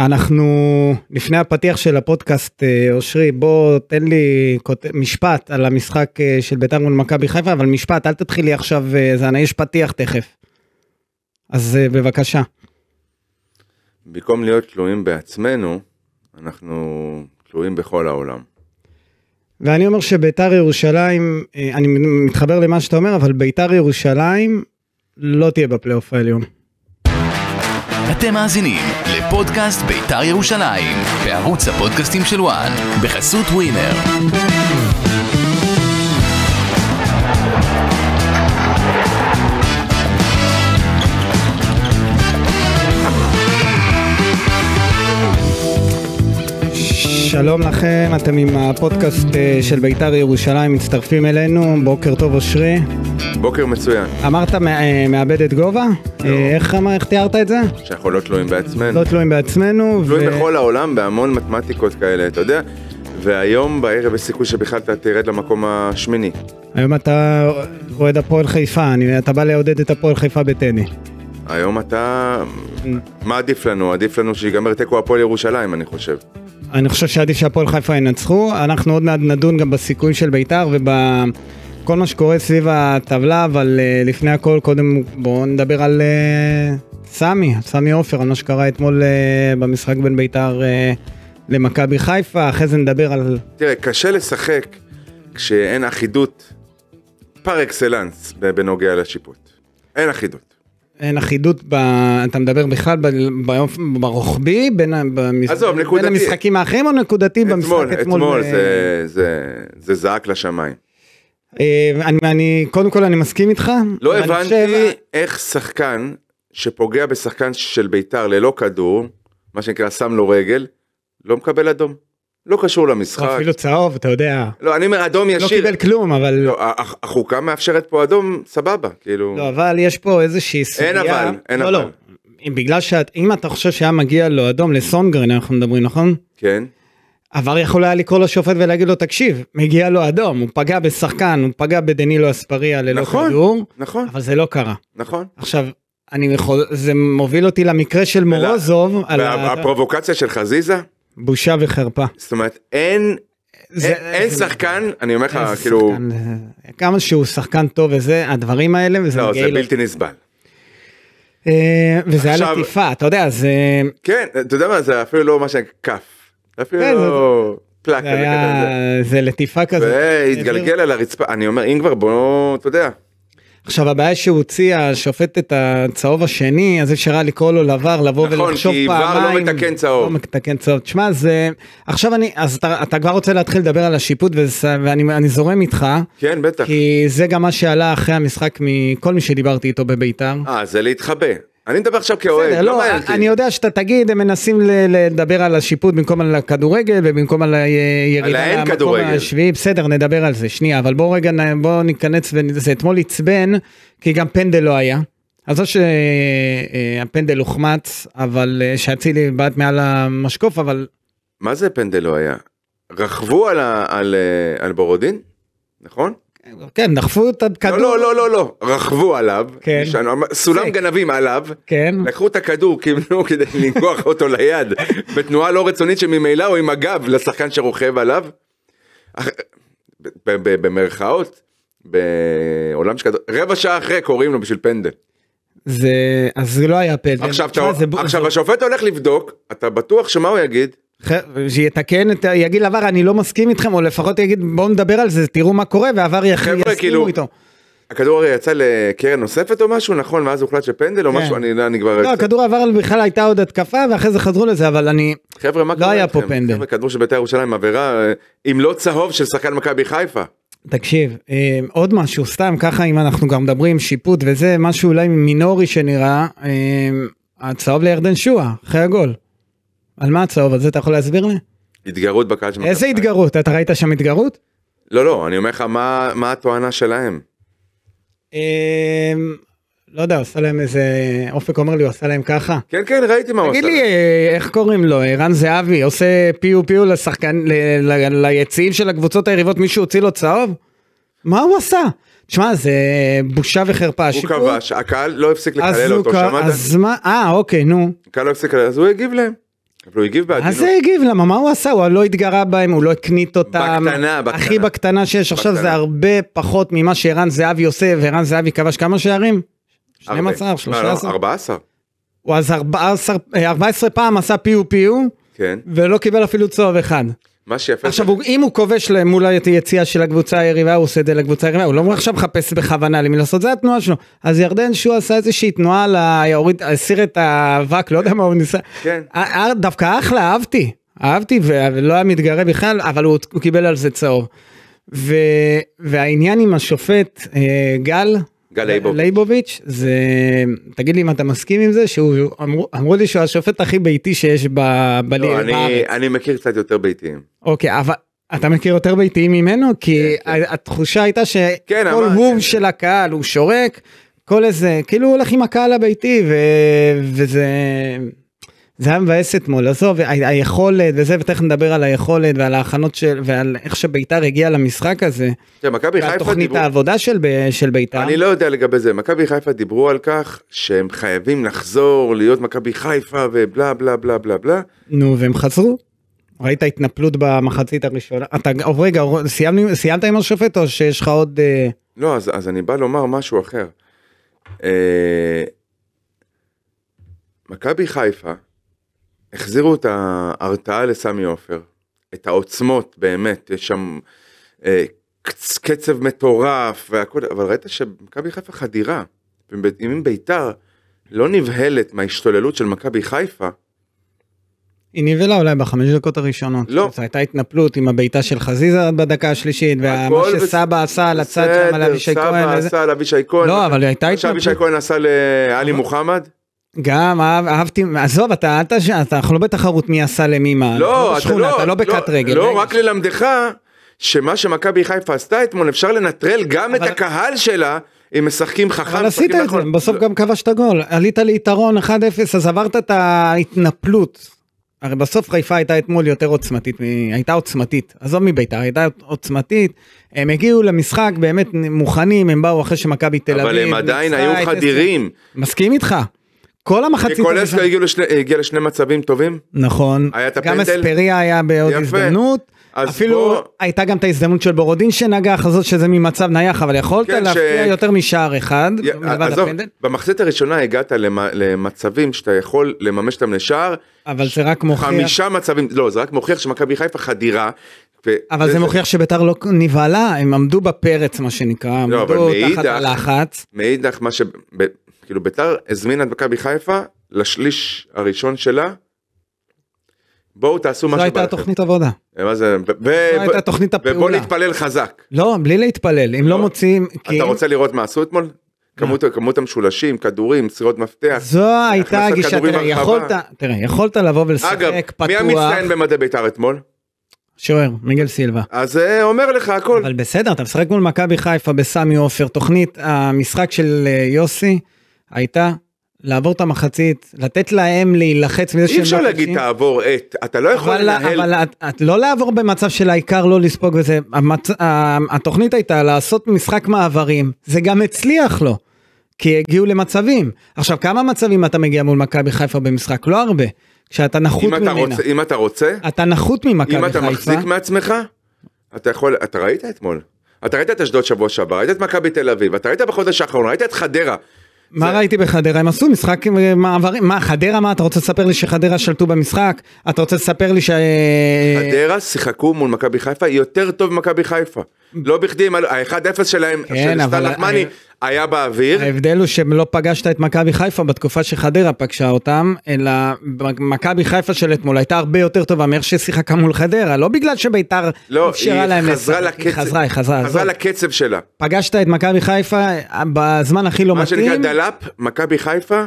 אנחנו לפני הפתיח של הפודקאסט אה, אושרי בוא תן לי משפט על המשחק אה, של ביתר מול מכבי חיפה אבל משפט אל תתחיל לי עכשיו אה, זנה יש פתיח תכף. אז בבקשה. במקום להיות תלויים בעצמנו אנחנו תלויים בכל העולם. ואני אומר שביתר ירושלים אני מתחבר למה שאתה אומר אבל ביתר ירושלים לא תהיה בפלייאוף העליון. אתם מאזינים פודקאסט בית"ר ירושלים, בערוץ הפודקאסטים של וואן, בחסות ווינר. שלום לכם, אתם עם הפודקאסט אה, של בית"ר ירושלים, מצטרפים אלינו, בוקר טוב אושרי. בוקר מצוין. אמרת אה, מאבדת גובה? לא. אה, איך, איך תיארת את זה? שאנחנו לא תלויים בעצמנו. לא תלויים בעצמנו. תלויים ו... בכל העולם בהמון מתמטיקות כאלה, אתה יודע? והיום בערב יש סיכוי שבכלל אתה תרד למקום השמיני. היום אתה אוהד הפועל חיפה, אני, אתה בא לעודד את הפועל חיפה בטדי. היום אתה... מה עדיף לנו? עדיף לנו שיגמר תיקו הפועל ירושלים, אני חושב. אני חושב שעדיף שהפועל חיפה ינצחו. אנחנו עוד מעט נדון גם בסיכוי של בית"ר ובכל מה שקורה סביב הטבלה, אבל uh, לפני הכל, קודם בואו נדבר על uh, סמי, סמי עופר, על מה שקרה אתמול uh, במשחק בין בית"ר uh, למכבי חיפה, אחרי זה נדבר על... תראה, קשה לשחק כשאין אחידות פר אקסלנס בנוגע לשיפוט. אין אחידות. אין אחידות, ב... אתה מדבר בכלל ב... ב... ברוחבי, בין, במש... עזוב, בין נקודתי. המשחקים האחרים או נקודתי אתמול, במשחק אתמול? אתמול, אתמול זה, זה, זה זעק לשמיים. אה, אני, אני, קודם כל אני מסכים איתך. לא הבנתי שבע... איך שחקן שפוגע בשחקן של ביתר ללא כדור, מה שנקרא שם לו רגל, לא מקבל אדום. לא קשור למשחק. אפילו צהוב, אתה יודע. לא, אני אומר אדום לא ישיר. לא קיבל כלום, אבל... לא, החוקה מאפשרת פה אדום, סבבה, כאילו... לא, אבל יש פה איזושהי סוגיה... אין אבל, אין לא, לא. אבל. לא, לא. אם בגלל שאת... אם אתה חושב שהיה מגיע לו אדום לסונגרן, אנחנו מדברים, נכון? כן. עבר יכול היה לקרוא לשופט ולהגיד לו תקשיב מגיע לו אדום הוא פגע בשחקן הוא פגע בדנילו אספריה ללא נכון, כדור נכון אבל זה לא קרה נכון עכשיו אני יכול זה מוביל אותי למקרה של מורוזוב על הפרובוקציה של חזיזה בושה וחרפה. זאת אומרת, אין... זה, אין, זה, אין שחקן, אני אומר לך, כאילו... שחקן, אה, כמה שהוא שחקן טוב וזה, הדברים האלה, וזה לא, זה ל... בלתי נסבל. אה, וזה עכשיו, היה לטיפה, אתה יודע, זה... כן, אתה יודע מה, זה אפילו לא מה שכף. אפילו כן, לא... זה... פלאק. זה, היה... זה לטיפה כזה התגלגל על הרצפה, אני אומר, אם כבר בוא, אתה יודע. עכשיו הבעיה שהוא הוציא השופט את הצהוב השני אז אפשר היה לקרוא לו לבר לבוא נכון, ולחשוב לא פעמיים. נכון כי עיוור לא מתקן צהוב. לא מתקן צהוב. תשמע זה עכשיו אני אז אתה, אתה כבר רוצה להתחיל לדבר על השיפוט וזה, ואני אני זורם איתך. כן בטח. כי זה גם מה שעלה אחרי המשחק מכל מי שדיברתי איתו בביתר. אה זה להתחבא. אני מדבר עכשיו כאוהד, לא, לא, מעניין אותי. אני יודע שאתה תגיד, הם מנסים לדבר על השיפוט במקום על הכדורגל ובמקום על הירידה למקום השביעי, בסדר, נדבר על זה, שנייה, אבל בואו רגע, בואו ניכנס, זה אתמול עצבן, כי גם פנדל לא היה. אז לא שהפנדל אה, הוחמץ, אבל אה, שאצילי בעט מעל המשקוף, אבל... מה זה פנדל לא היה? רכבו על, ה... על... אה, על בורודין, נכון? כן, דחפו את לא, הכדור. לא, לא, לא, לא, רכבו עליו, כן. משנו, סולם גנבים עליו, כן. לקחו את הכדור כאילו כדי לנגוח אותו ליד, בתנועה לא רצונית שממילא הוא עם הגב לשחקן שרוכב עליו. במרכאות, בעולם של כדור, רבע שעה אחרי קוראים לו בשביל פנדל. זה, אז זה לא היה פנדל. עכשיו, אתה, זה, עכשיו זה... השופט הולך לבדוק, אתה בטוח שמה הוא יגיד? שיתקן יגיד לעבר אני לא מסכים איתכם, או לפחות יגיד בואו נדבר על זה, תראו מה קורה, ועבר יסכימו כאילו, איתו. הכדור הרי יצא לקרן נוספת או משהו, נכון? ואז הוחלט שפנדל או כן. משהו, אני, אני כבר... לא, קצת... הכדור עבר בכלל הייתה עוד התקפה, ואחרי זה חזרו לזה, אבל אני... חבר'ה, מה לא קורה? לא היה פה פנדל. חבר'ה, כדור של בית"ר ירושלים עבירה, אה, אם לא צהוב של שחקן מכבי חיפה. תקשיב, אה, עוד משהו, סתם ככה, אם אנחנו גם מדברים שיפוט וזה, משהו אולי מינורי שנראה, אה, הצהוב לירדן שועה, אחרי הגול. על מה הצהוב הזה אתה יכול להסביר לי? התגרות בקהל של מכבי איזה התגרות? אתה ראית שם התגרות? לא, לא, אני אומר לך מה, מה התואנה שלהם. אמ, לא יודע, עושה להם איזה, אופק אומר לי, עושה להם ככה. כן, כן, ראיתי מה הוא עשה. תגיד לי, אה, איך קוראים לו, ערן זהבי, עושה פיו פיו לשחקן, ליציעים של הקבוצות היריבות, מישהו הוציא לו צהוב? מה הוא עשה? תשמע, זה בושה וחרפה. הוא כבש, הקהל לא הפסיק לקלל אותו, שמעת? אז מה, אה, אוקיי, נו. הקהל לא הפסיק לקלל, אז הוא הגיב להם. אבל הוא הגיב בעדינות. מה זה הגיב? למה? מה הוא עשה? הוא לא התגרה בהם, הוא לא הקניט אותם. בקטנה, בקטנה. הכי בקטנה שיש. בקטנה. עכשיו זה הרבה פחות ממה שערן זהבי עושה, וערן זהבי כבש כמה שערים? 12, 13? 14. הוא אז 14, 14 אה, פעם עשה פיו פיו, כן. ולא קיבל אפילו צהוב אחד. מה שיפה... עכשיו, זה... הוא, אם הוא כובש מול היציאה של הקבוצה היריבה, הוא עושה את זה לקבוצה היריבה, הוא לא עכשיו מחפש בכוונה למי לעשות, זה התנועה שלו. אז ירדן שועה עשה איזושהי תנועה, לה... הוריד, הסיר את האבק, לא יודע מה הוא ניסה. כן. דווקא אחלה, אהבתי. אהבתי, ולא היה מתגרה בכלל, אבל הוא, הוא קיבל על זה צהוב. ו... והעניין עם השופט אה, גל, גל לייבוביץ'. לייבוביץ', זה, תגיד לי אם אתה מסכים עם זה, שהוא, אמרו, אמרו לי שהוא השופט הכי ביתי שיש ב... ב... לא, אני, אני מכיר קצת יותר ביתיים. אוקיי, אבל אתה מכיר יותר ביתיים ממנו? כי כן, כן. התחושה כן. הייתה שכל כן, הום כן. של הקהל הוא שורק, כל איזה, כאילו הוא הולך עם הקהל הביתי, ו... וזה... זה היה מבאס אתמול, עזוב, היכולת וזה, ותכף נדבר על היכולת ועל ההכנות של, ועל איך שביתר הגיע למשחק הזה. תראה, כן, מכבי חיפה דיברו... והתוכנית העבודה של, ב- של ביתר. אני לא יודע לגבי זה, מכבי חיפה דיברו על כך שהם חייבים לחזור להיות מכבי חיפה ובלה בלה בלה בלה בלה. נו, והם חזרו. ראית התנפלות במחצית הראשונה. אתה, או, רגע, סיימת, סיימת עם השופט או שיש לך עוד... אה... לא, אז, אז אני בא לומר משהו אחר. אה... מכבי חיפה החזירו את ההרתעה לסמי עופר, את העוצמות באמת, יש שם אה, קצ, קצב מטורף והכל, אבל ראית שמכבי חיפה חדירה, אם ביתר לא נבהלת מההשתוללות של מכבי חיפה, היא נבהלה אולי בחמש דקות הראשונות. לא. זו הייתה התנפלות עם הבעיטה של חזיזה בדקה השלישית, ומה שסבא ו... עשה על הצד שם על אבישי כהן. סבא עשה על אבישי כהן. לא, אבל הייתה התנפלות. מה שאבישי כהן עשה לעלי מוחמד? גם אהב, אהבתי, עזוב, אתה, אתה, אתה, אתה, אנחנו לא בתחרות מי עשה למי מה, לא, אתה, שכונה, לא, אתה לא בקט לא, רגל. לא, רגל. רק ללמדך שמה שמכבי חיפה עשתה אתמול, אפשר לנטרל גם אבל... את הקהל שלה. הם משחקים חכם, אבל עשית את נכון. זה, בסוף לא. גם כבשת גול, עלית ליתרון 1-0, אז עברת את ההתנפלות. הרי בסוף חיפה הייתה אתמול יותר עוצמתית, הייתה עוצמתית, עזוב מביתר, הייתה עוצמתית, הם הגיעו למשחק באמת מוכנים, הם באו אחרי שמכבי תל אביב, אבל הם עדיין היו חדירים. מסכים איתך. כל המחצית... ניקולסקו הגיע, לשני, הגיע לשני מצבים טובים. נכון. היה את הפנדל. גם אספריה היה בעוד יפה. הזדמנות. אפילו בוא... הייתה גם את ההזדמנות של בורודין שנגח, הזאת שזה ממצב נייח, אבל יכולת כן, להפריע ש... יותר משער אחד. י... עזוב, הפנדל. במחצית הראשונה הגעת למ... למצבים שאתה יכול לממש אותם לשער. אבל זה רק מוכיח... חמישה מצבים, לא, זה רק מוכיח שמכבי חיפה חדירה, ו... אבל זה, זה מוכיח שביתר לא נבהלה, הם עמדו בפרץ מה שנקרא, לא, עמדו תחת הלחץ. מאידך מה ש... כאילו ביתר הזמינה את מכבי חיפה לשליש הראשון שלה. בואו תעשו משהו. אה, זו הייתה תוכנית עבודה. מה זה? זו הייתה תוכנית הפעולה. ובואו נתפלל חזק. לא, בלי להתפלל, אם לא, לא. מוציאים... אתה רוצה לראות מה עשו אתמול? כמות, לא. המשולשים, כדורים, סירות מפתח. זו הייתה הגישה, תראה, יכולת, לבוא ולשחק פתוח. אגב, מי המצטיין במדי בית"ר אתמול? שוער, מיגל סילבה. אז זה אה, אומר לך הכל. אבל בסדר, אתה משחק מול מכבי חיפה בסמי עופר, תוכנית המשחק של אה, יוסי. הייתה לעבור את המחצית, לתת להם להילחץ מזה שהם... אי אפשר לא להגיד תעבור את, אתה לא יכול אבל לנהל... אבל את, את לא לעבור במצב של העיקר לא לספוג וזה, המצ... התוכנית הייתה לעשות משחק מעברים, זה גם הצליח לו, כי הגיעו למצבים. עכשיו, כמה מצבים אתה מגיע מול מכבי חיפה במשחק? לא הרבה, כשאתה נחות אם ממנה. אתה רוצה, אם אתה רוצה... אתה נחות ממכבי חיפה. אם אתה מחזיק מעצמך, אתה יכול, אתה ראית אתמול. אתה ראית את אשדוד שבוע שעבר, ראית את מכבי תל אביב, אתה ראית בחודש האחרון, ראית את חדרה. מה זה... ראיתי בחדרה? הם עשו משחק עם אה, מעברים. מה, חדרה מה? אתה רוצה לספר לי שחדרה שלטו במשחק? אתה רוצה לספר לי ש... חדרה שיחקו מול מכבי חיפה יותר טוב ממכבי חיפה. לא בכדי, ה-1-0 שלהם, כן, של סטן נחמני, היה באוויר. ההבדל הוא שלא פגשת את מכבי חיפה בתקופה שחדרה פגשה אותם, אלא מכבי חיפה של אתמול הייתה הרבה יותר טובה מאיך ששיחקה מול חדרה, לא בגלל שביתר לא, אפשרה להם... לא, היא חזרה לקצב. היא חזרה, היא חזרה. חזרה לקצב שלה. פגשת את מכבי חיפה בזמן הכי לא מה מתאים. מה שנקרא דלאפ, מכבי חיפה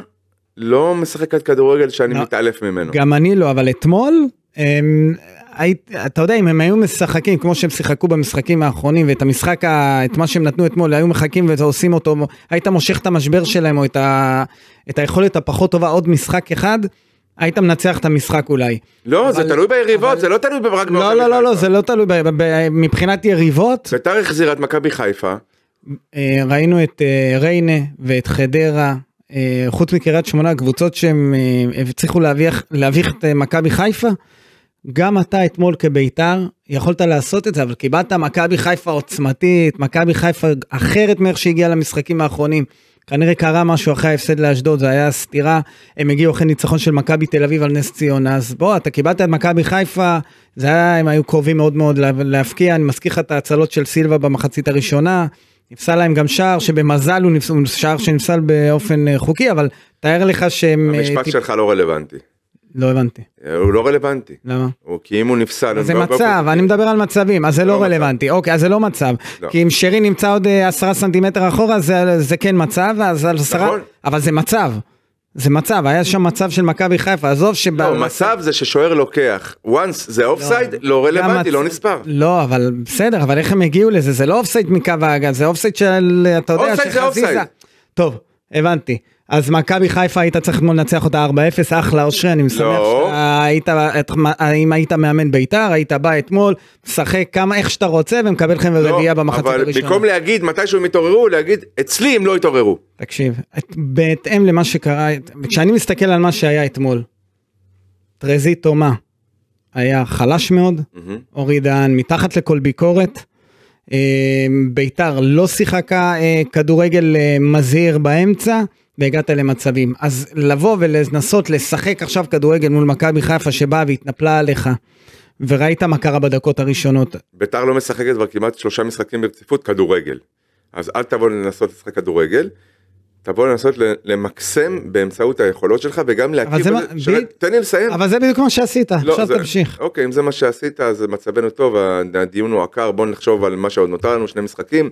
לא משחקת כדורגל שאני לא, מתעלף ממנו. גם אני לא, אבל אתמול... אמ, היית, אתה יודע, אם הם היו משחקים כמו שהם שיחקו במשחקים האחרונים, ואת המשחק, ה, את מה שהם נתנו אתמול, היו מחכים ועושים אותו, היית מושך את המשבר שלהם, או את, ה, את היכולת הפחות טובה עוד משחק אחד, היית מנצח את המשחק אולי. לא, אבל, זה תלוי ביריבות, אבל... זה לא תלוי ברק לא, לא, לא, לא, לא, לא, זה לא תלוי, ב, ב, ב, מבחינת יריבות... בית"ר החזירה את מכבי חיפה. אה, ראינו את אה, ריינה ואת חדרה, אה, חוץ מקריית שמונה, קבוצות שהם הצליחו להביך את מכבי חיפה. גם אתה אתמול כביתר יכולת לעשות את זה, אבל קיבלת מכבי חיפה עוצמתית, מכבי חיפה אחרת מאיך שהגיעה למשחקים האחרונים. כנראה קרה משהו אחרי ההפסד לאשדוד, זה היה סתירה, הם הגיעו אחרי ניצחון של מכבי תל אביב על נס ציונה, אז בוא, אתה קיבלת את מכבי חיפה, זה היה, הם היו קרובים מאוד מאוד להפקיע, אני מזכיר לך את ההצלות של סילבה במחצית הראשונה, נפסל להם גם שער שבמזל הוא, נפסל, שער שנפסל באופן אה, חוקי, אבל תאר לך שהם... המשפט אה, טיפ... שלך לא רלוונטי. לא הבנתי. אה, הוא לא רלוונטי. למה? הוא, כי אם הוא נפסל... זה לא מצב, אני מדבר על מצבים, אז זה לא, לא רלוונטי. מצב. אוקיי, אז זה לא מצב. לא. כי אם שרי נמצא עוד אה, עשרה סנטימטר אחורה, זה, זה כן מצב, אז על עשרה... נכון. אבל זה מצב. זה מצב, היה שם מצב של מכבי חיפה, עזוב שב... לא, מצב זה ששוער לוקח, once זה אופסייד, לא, לא רלוונטי, לא נספר. לא, אבל בסדר, אבל איך הם הגיעו לזה? זה לא אופסייד מקו האגן, זה אופסייד של, אתה יודע, של חזיזה. טוב, הבנתי. אז מכבי חיפה היית צריך אתמול לנצח אותה 4-0, אחלה אושרי, אני משמח לא. אם היית מאמן בית"ר, היית בא אתמול, משחק כמה, איך שאתה רוצה ומקבל חן לא, במחצית הראשונה. אבל במקום להגיד מתישהו הם יתעוררו, להגיד אצלי הם לא יתעוררו. תקשיב, בהתאם למה שקרה, כשאני מסתכל על מה שהיה אתמול, טרזית תומה היה חלש מאוד, אורי דהן מתחת לכל ביקורת. אה, ביתר לא שיחקה אה, כדורגל אה, מזהיר באמצע, והגעת למצבים. אז לבוא ולנסות לשחק עכשיו כדורגל מול מכבי חיפה שבאה והתנפלה עליך, וראית מה קרה בדקות הראשונות. ביתר לא משחקת כבר כמעט שלושה משחקים ברציפות כדורגל. אז אל תבוא לנסות לשחק כדורגל, תבוא לנסות למקסם באמצעות היכולות שלך וגם להקים... מה... ב... תן לי לסיים. אבל זה בדיוק מה שעשית, לא, עכשיו זה... תמשיך. אוקיי, אם זה מה שעשית אז מצבנו טוב, הדיון הוא עקר, בוא נחשוב על מה שעוד נותר לנו, שני משחקים.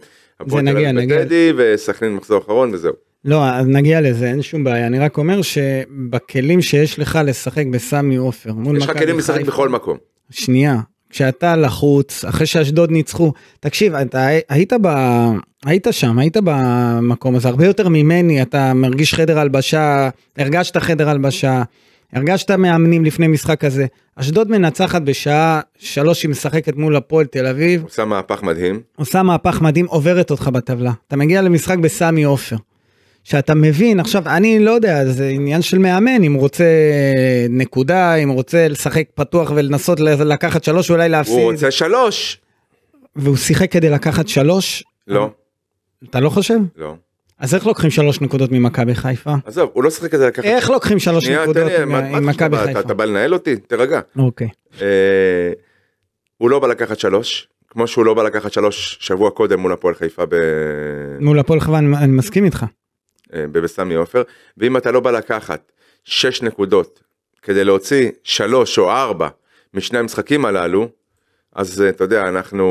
זה נגיע, נגיע. וסכנין מחזור אחרון וזהו. לא, אז נגיע לזה, אין שום בעיה. אני רק אומר שבכלים שיש לך לשחק בסמי עופר, מול מכבי חיפה... יש לך כלים לשחק בכל מקום. שנייה, כשאתה לחוץ, אחרי שאשדוד ניצחו, תקשיב, אתה היית ב... היית שם, היית במקום הזה, הרבה יותר ממני, אתה מרגיש חדר הלבשה, הרגשת חדר הלבשה, הרגשת מאמנים לפני משחק כזה. אשדוד מנצחת בשעה שלוש, היא משחקת מול הפועל תל אביב. עושה מהפך מדהים. עושה מהפך מדהים, עוברת אותך בטבלה. אתה מגיע למשחק בסמי עופר. שאתה מבין, עכשיו, אני לא יודע, זה עניין של מאמן, אם הוא רוצה נקודה, אם הוא רוצה לשחק פתוח ולנסות לקחת שלוש, אולי להפסיד. הוא רוצה שלוש. והוא שיחק כדי לקחת שלוש? לא. אתה לא חושב? לא. אז איך לוקחים שלוש נקודות ממכבי חיפה? עזוב, הוא לא שיחק כדי לקחת... איך לוקחים שלוש נקודות ממכבי חיפה? אתה בא לנהל אותי? תירגע. אוקיי. אה, הוא לא בא לקחת שלוש, כמו שהוא לא בא לקחת שלוש שבוע קודם מול הפועל חיפה ב... מול הפועל חיפה, אני מסכים איתך. אה, בבסמי עופר, ואם אתה לא בא לקחת 6 נקודות כדי להוציא 3 או 4 משני המשחקים הללו, אז אה, אתה יודע, אנחנו,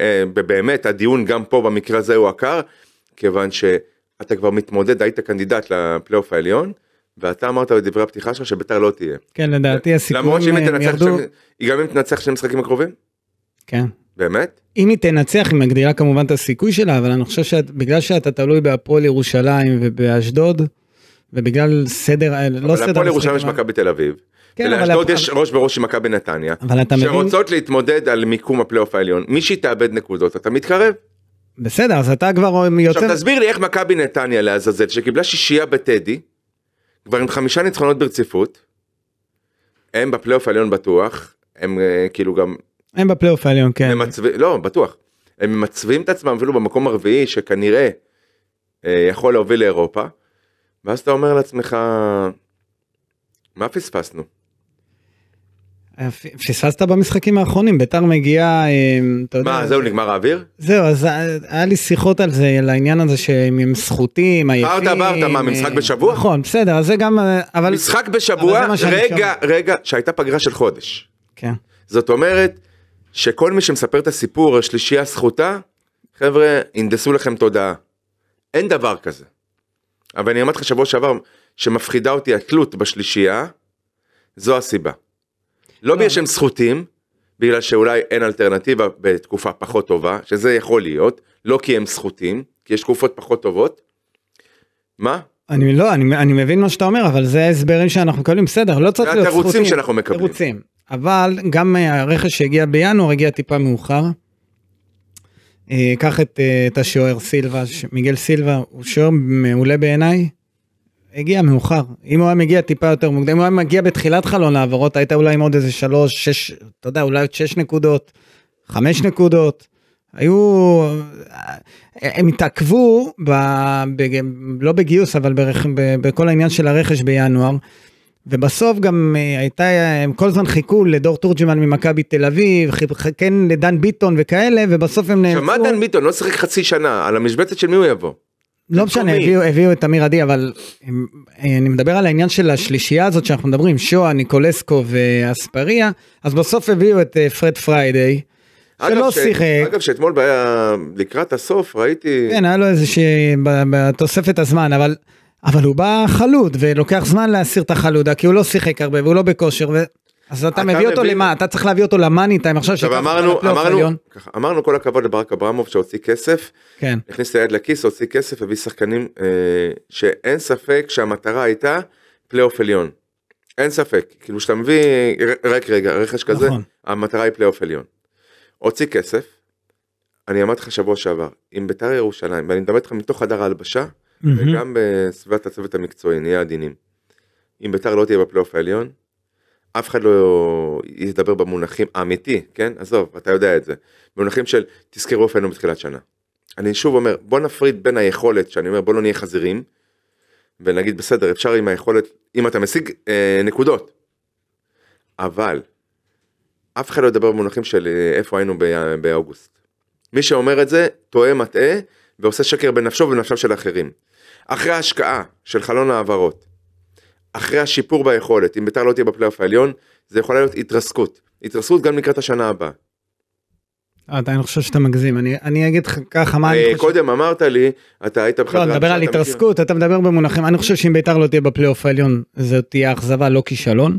אה, באמת הדיון גם פה במקרה הזה הוא עקר, כיוון שאתה כבר מתמודד, היית קנדידט לפלייאוף העליון, ואתה אמרת בדברי הפתיחה שלך שביתר לא תהיה. כן, לדעתי הסיכויים ירדו. למרות שאם היא תנצח, גם אם תנצח שני משחקים הקרובים? כן, באמת? אם היא תנצח, היא מגדילה כמובן את הסיכוי שלה, אבל אני חושב שבגלל שאתה תלוי בהפועל ירושלים ובאשדוד, ובגלל סדר, אה, לא סדר... אבל הפועל ירושלים יש מכבי תל אביב. כן, אבל... ולאשדוד יש ראש בראש עם מכבי נתניה, אבל אתה מבין... שרוצות להתמודד על מיקום הפלייאוף העליון. מישהי תאבד נקודות, אתה מתקרב. בסדר, אז אתה כבר יוצא... עכשיו תסביר לי איך מכבי נתניה לעזאזל, שקיבלה שישייה בטדי, כבר עם חמישה ניצחונות ברציפות, הם בפלייאוף העליון בטוח, הם אה, כאילו גם הם בפלייאוף העליון כן. ממצב... לא בטוח. הם ממצבים את עצמם אפילו במקום הרביעי שכנראה אה, יכול להוביל לאירופה. ואז אתה אומר לעצמך מה פספסנו. אה, פספסת במשחקים האחרונים ביתר מגיעה אה, אתה יודע מה זהו אה, נגמר האוויר זהו אז היה לי שיחות על זה על העניין הזה שהם עם זכותים עייפים. ברדה ברדה מה משחק בשבוע נכון בסדר זה גם אבל משחק בשבוע רגע רגע שהייתה פגרה של חודש. כן. זאת אומרת שכל מי שמספר את הסיפור, השלישייה זכותה, חבר'ה, הנדסו לכם תודעה. אין דבר כזה. אבל אני אמרתי לך שבוע שעבר, שמפחידה אותי התלות בשלישייה, זו הסיבה. לא בגלל שהם סחוטים, בגלל שאולי אין אלטרנטיבה בתקופה פחות טובה, שזה יכול להיות, לא כי הם סחוטים, כי יש תקופות פחות טובות. מה? אני לא, אני, אני מבין מה שאתה אומר, אבל זה ההסברים שאנחנו מקבלים, בסדר, לא צריך להיות זכותים. זה התירוצים שאנחנו מקבלים. תירוצים. אבל גם אה, הרכש שהגיע בינואר הגיע טיפה מאוחר. אה, קח את, אה, את השוער סילבה, מיגל סילבה, הוא שוער מעולה בעיניי. הגיע מאוחר. אם הוא היה מגיע טיפה יותר מוקדם, אם הוא היה מגיע בתחילת חלון העברות, היית אולי עם עוד איזה שלוש, שש, אתה יודע, אולי עוד שש נקודות, חמש נקודות. היו, הם התעכבו, ב, ב, לא בגיוס, אבל ברכ, ב, בכל העניין של הרכש בינואר, ובסוף גם אה, הייתה, הם כל הזמן חיכו לדור תורג'מן ממכבי תל אביב, כן לדן ביטון וכאלה, ובסוף הם נעצרו. שמע דן ביטון, לא שיחק חצי שנה, על המשבצת של מי הוא יבוא? לא משנה, הביאו, הביאו את אמיר עדי, אבל הם, אה, אני מדבר על העניין של השלישייה הזאת שאנחנו מדברים, שואה, ניקולסקו ואספריה, אז בסוף הביאו את אה, פרד פריידי. שלא ש... שיחק. אגב שאתמול ב... לקראת הסוף ראיתי... כן היה לו איזה שהיא בתוספת הזמן אבל אבל הוא בא חלוד, ולוקח זמן להסיר את החלודה, כי הוא לא שיחק הרבה והוא לא בכושר. ו... אז אתה, אתה מביא אותו מביא... למה? אתה צריך להביא אותו למאני טיים עכשיו שאתה אמרנו, אמרנו, ככה, אמרנו כל הכבוד לברק אברמוב שהוציא כסף, כן. הכניס את היד לכיס, הוציא כסף, הביא שחקנים אה, שאין ספק שהמטרה הייתה פלייאוף עליון. אין ספק, כאילו שאתה מביא, אה, רק רגע, רכש כזה, נכון. המטרה היא פלייאוף עליון. הוציא כסף, אני אמרתי לך שבוע שעבר, אם ביתר ירושלים, ואני מדבר איתך מתוך חדר ההלבשה, mm-hmm. וגם בסביבת הצוות המקצועי נהיה עדינים. אם ביתר לא תהיה בפלייאוף העליון, אף אחד לא ידבר במונחים האמיתי, כן? עזוב, אתה יודע את זה. במונחים של תזכרו איפה בתחילת שנה. אני שוב אומר, בוא נפריד בין היכולת, שאני אומר בוא לא נהיה חזירים, ונגיד בסדר, אפשר עם היכולת, אם אתה משיג אה, נקודות. אבל, אף אחד לא ידבר במונחים של אה, איפה היינו באוגוסט. מי שאומר את זה, טועה, מטעה, ועושה שקר בנפשו ובנפשם של אחרים. אחרי ההשקעה של חלון העברות, אחרי השיפור ביכולת, אם ביתר לא תהיה בפלייאוף העליון, זה יכולה להיות התרסקות. התרסקות גם לקראת השנה הבאה. עדיין חושב שאתה מגזים, אני, אני אגיד לך ככה מה אני אה, חושב. קודם אמרת לי, אתה היית בחדרה. לא, נדבר על התרסקות, אתה מדבר במונחים, אני חושב שאם ביתר לא תהיה בפלייאוף העליון, זו תהיה אכזבה, לא כישלון.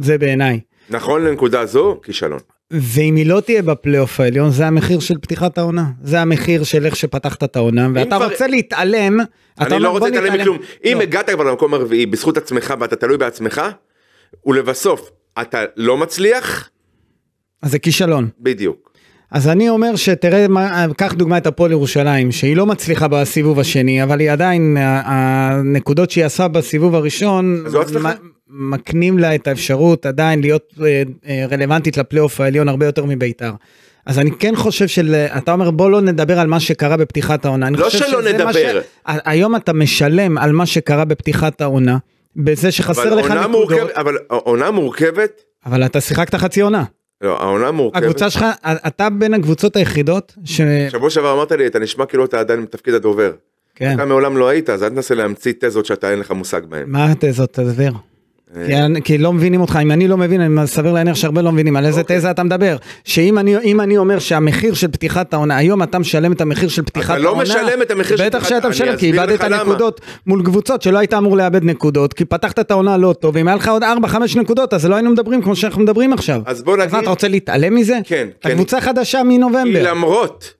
זה בעיניי. נכון לנקודה זו, כישלון. ואם היא לא תהיה בפלייאוף העליון, זה המחיר של פתיחת העונה. זה המחיר של איך שפתחת את העונה, ואתה כבר... רוצה להתעלם, אני לא רוצה להתעלם מכלום. לא. אם הגעת כבר למקום הרביעי בזכות עצמך ואתה תלוי בעצמך, ולבסוף אתה לא מצליח, אז זה כישלון. בדיוק. אז אני אומר שתראה, קח דוגמא את הפועל ירושלים, שהיא לא מצליחה בסיבוב השני, אבל היא עדיין, הנקודות שהיא עשה בסיבוב הראשון... זו הצלחה. מקנים לה את האפשרות עדיין להיות אה, אה, רלוונטית לפלייאוף העליון הרבה יותר מביתר. אז אני כן חושב שאתה אומר בוא לא נדבר על מה שקרה בפתיחת העונה. לא שלא נדבר. ש... היום אתה משלם על מה שקרה בפתיחת העונה, בזה שחסר לך נקודות. מורכב, אבל עונה מורכבת. אבל אתה שיחקת חצי עונה. לא, העונה מורכבת. הקבוצה שלך, אתה בין הקבוצות היחידות ש... שבוע שעבר אמרת לי, אתה נשמע כאילו אתה עדיין בתפקיד הדובר. כן. אתה מעולם לא היית, אז אל תנסה להמציא תזות שאתה אין לך מושג בהן. מה התזות? תסביר. כי, אני, כי לא מבינים אותך, אם אני לא מבין, אני סביר להניח שהרבה לא מבינים, על איזה אוקיי. תזה אתה מדבר? שאם אני, אני אומר שהמחיר של פתיחת העונה, היום אתה משלם את המחיר של פתיחת העונה, אתה לא משלם את המחיר של פתיחת העונה, בטח שאתה משלם, כי איבדת נקודות מול קבוצות שלא היית אמור לאבד נקודות, כי פתחת את העונה לא טוב, ואם היה לך עוד 4-5 נקודות, אז לא היינו מדברים כמו שאנחנו מדברים עכשיו. אז בוא נגיד... אתה רוצה להתעלם מזה? כן. אתה כן. קבוצה חדשה מנובמבר. למרות,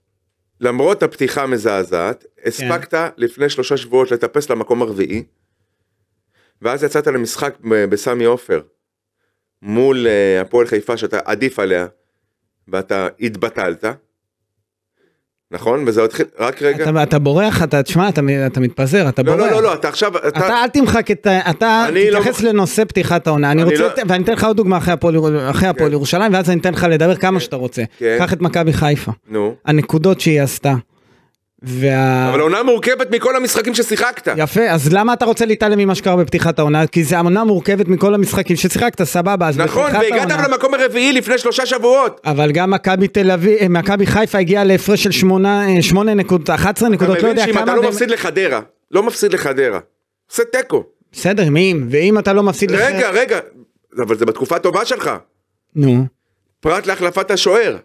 למרות הפתיחה המזעזעת, הספקת כן. לפני שלושה שבועות לטפס למקום הרביעי, ואז יצאת למשחק בסמי עופר, מול אה, הפועל חיפה שאתה עדיף עליה, ואתה התבטלת, נכון? וזה התחיל, רק רגע. אתה, אתה בורח, אתה, תשמע, אתה, אתה מתפזר, אתה לא, לא בורח. לא, לא, לא, אתה עכשיו... אתה, אתה אל תמחק את ה... אתה לא- תתייחס לא... לנושא פתיחת העונה. אני, אני רוצה, לא... את, ואני אתן לך עוד דוגמה אחרי הפועל כן. ירושלים, ואז אני אתן לך לדבר כמה כן. שאתה רוצה. כן. קח את מכבי חיפה. נו. הנקודות שהיא עשתה. וה... אבל העונה מורכבת מכל המשחקים ששיחקת. יפה, אז למה אתה רוצה להתעלם ממה שקרה בפתיחת העונה? כי זו העונה מורכבת מכל המשחקים ששיחקת, סבבה. אז נכון, והגעת העונה... למקום הרביעי לפני שלושה שבועות. אבל גם מכבי תל אביב, אה, מכבי חיפה הגיעה להפרש של שמונה, 8 נקודות, 11 נקודות, לא יודע כמה... אתה מבין שאם אתה לא מפסיד לחדרה, לא מפסיד לחדרה, עושה תיקו. בסדר, מי אם? ואם אתה לא מפסיד לחדרה... רגע, לח... רגע, אבל זה בתקופה הטובה שלך. נו. פרט להחלפת השוער.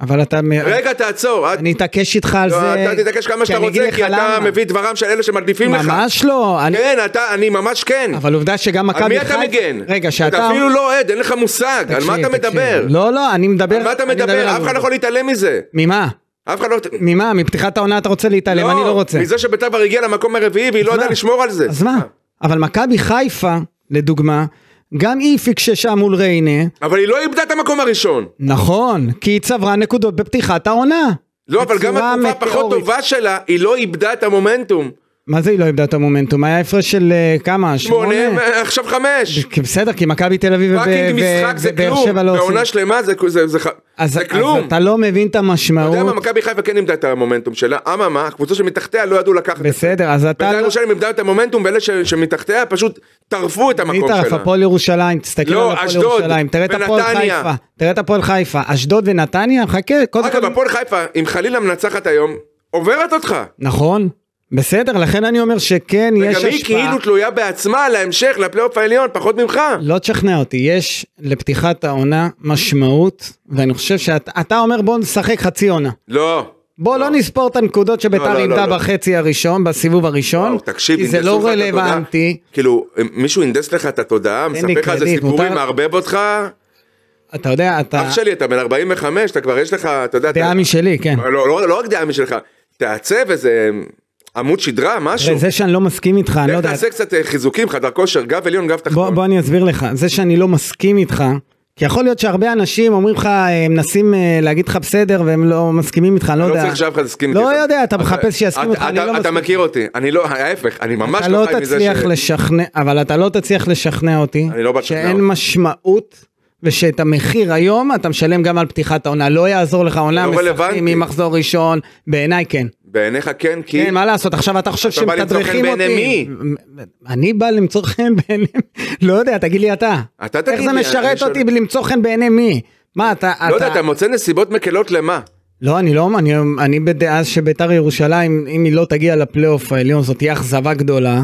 אבל אתה... רגע, תעצור. אני אתעקש איתך על לא, זה. אתה תתעקש כמה שאתה רוצה, כי אתה מביא דברם של אלה שמדליפים לך. ממש לא. כן, אני ממש כן. אבל עובדה שגם מכבי חיפה... על מי אתה מגן? רגע, שאתה... אתה אפילו לא אוהד, אין לך מושג. על מה אתה מדבר? לא, לא, אני מדבר... על מה אתה מדבר? אף אחד לא יכול להתעלם מזה. ממה? אף אחד לא... ממה? מפתיחת העונה אתה רוצה להתעלם, לא, אני לא רוצה. מזה שביתר הגיעה למקום הרביעי והיא לא יודעת לשמור על זה. אז מה? אבל מכבי חיפה, לדוגמה, גם היא פיקששה מול ריינה. אבל היא לא איבדה את המקום הראשון. נכון, כי היא צברה נקודות בפתיחת העונה. לא, אבל גם התקופה הפחות טובה שלה, היא לא איבדה את המומנטום. מה זה היא לא איבדה את המומנטום? היה הפרש של אה, כמה? שמונה? שמונה, עכשיו חמש. בסדר, כי מכבי תל אביב ובאר שבע לא עושים. בעונה שלמה זה זה, זה, כלום. אז אתה לא מבין את המשמעות. אתה יודע מה, מכבי חיפה כן איבדה את המומנטום שלה, אממה, הקבוצה שמתחתיה לא ידעו לקחת את זה. בסדר, אז אתה... בית"ר לא- ירושלים איבדה את המומנטום, ואלה שמתחתיה פשוט טרפו את המקום שלה. מי טרף? הפועל ירושלים, תסתכל לא, על הפועל ירושלים. תראה את הפועל חיפה. תראה את הפועל חיפה. אשדוד ונתניה, חכה. אגב, הפועל חיפה, אם חלילה מנצחת היום, עוברת אותך. נכון. בסדר, לכן אני אומר שכן יש השפעה. וגם היא כאילו תלויה בעצמה להמשך, לפלייאוף העליון, פחות ממך. לא תשכנע אותי, יש לפתיחת העונה משמעות, ואני חושב שאתה אומר בוא נשחק חצי עונה. לא. בוא לא, לא נספור את הנקודות שביתר לא, לא, איבדה לא, לא בחצי לא. הראשון, בסיבוב הראשון, וואו, תקשיב, כי זה לא רלוונטי. כאילו, מישהו הנדס לך את התודעה, כאילו, מספר לך איזה סיפורים, מערבב אותך. אתה יודע, אתה... אח שלי, אתה בן 45, אתה כבר יש לך, אתה יודע... דעה משלי, כן. לא, לא רק דעה משלך, תעצב איזה עמוד שדרה, משהו. וזה שאני לא מסכים איתך, אני לא כן, יודע. תעשה קצת אה, חיזוקים, חדר כושר, גב עליון, גב תחתון. בוא, בוא אני אסביר לך, זה שאני לא מסכים איתך, כי יכול להיות שהרבה אנשים אומרים לך, אה, הם מנסים אה, להגיד לך בסדר והם לא מסכימים איתך, אני לא יודע. לא צריך שאף אחד יסכים איתך. לא יודע, לא אתה מחפש שיסכים איתך, אני לא מסכים. אתה מכיר אותי, אני לא, ההפך, אני ממש לא, לא חי מזה ש... אתה לא תצליח לשכנע, אבל אתה לא תצליח לשכנע אותי. לא שאין משמעות ושאת המחיר היום אתה משלם גם על פתיחת העונה, לא יעזור לך עונה, לא משחקים ממחזור ראשון, בעיניי כן. בעיניך כן, כי... כן, מה לעשות, עכשיו אתה חושב שמתדרכים אותי. אתה בא למצוא חן בעיני מי? אני בא למצוא חן בעיני... לא יודע, תגיד לי אתה. אתה תגיד לי. איך זה משרת אותי למצוא חן בעיני מי? מה, אתה... לא יודע, אתה מוצא נסיבות מקלות למה? לא, אני לא, אני, אני בדעה שביתר ירושלים, אם היא לא תגיע לפלייאוף העליון, זאת תהיה אכזבה גדולה.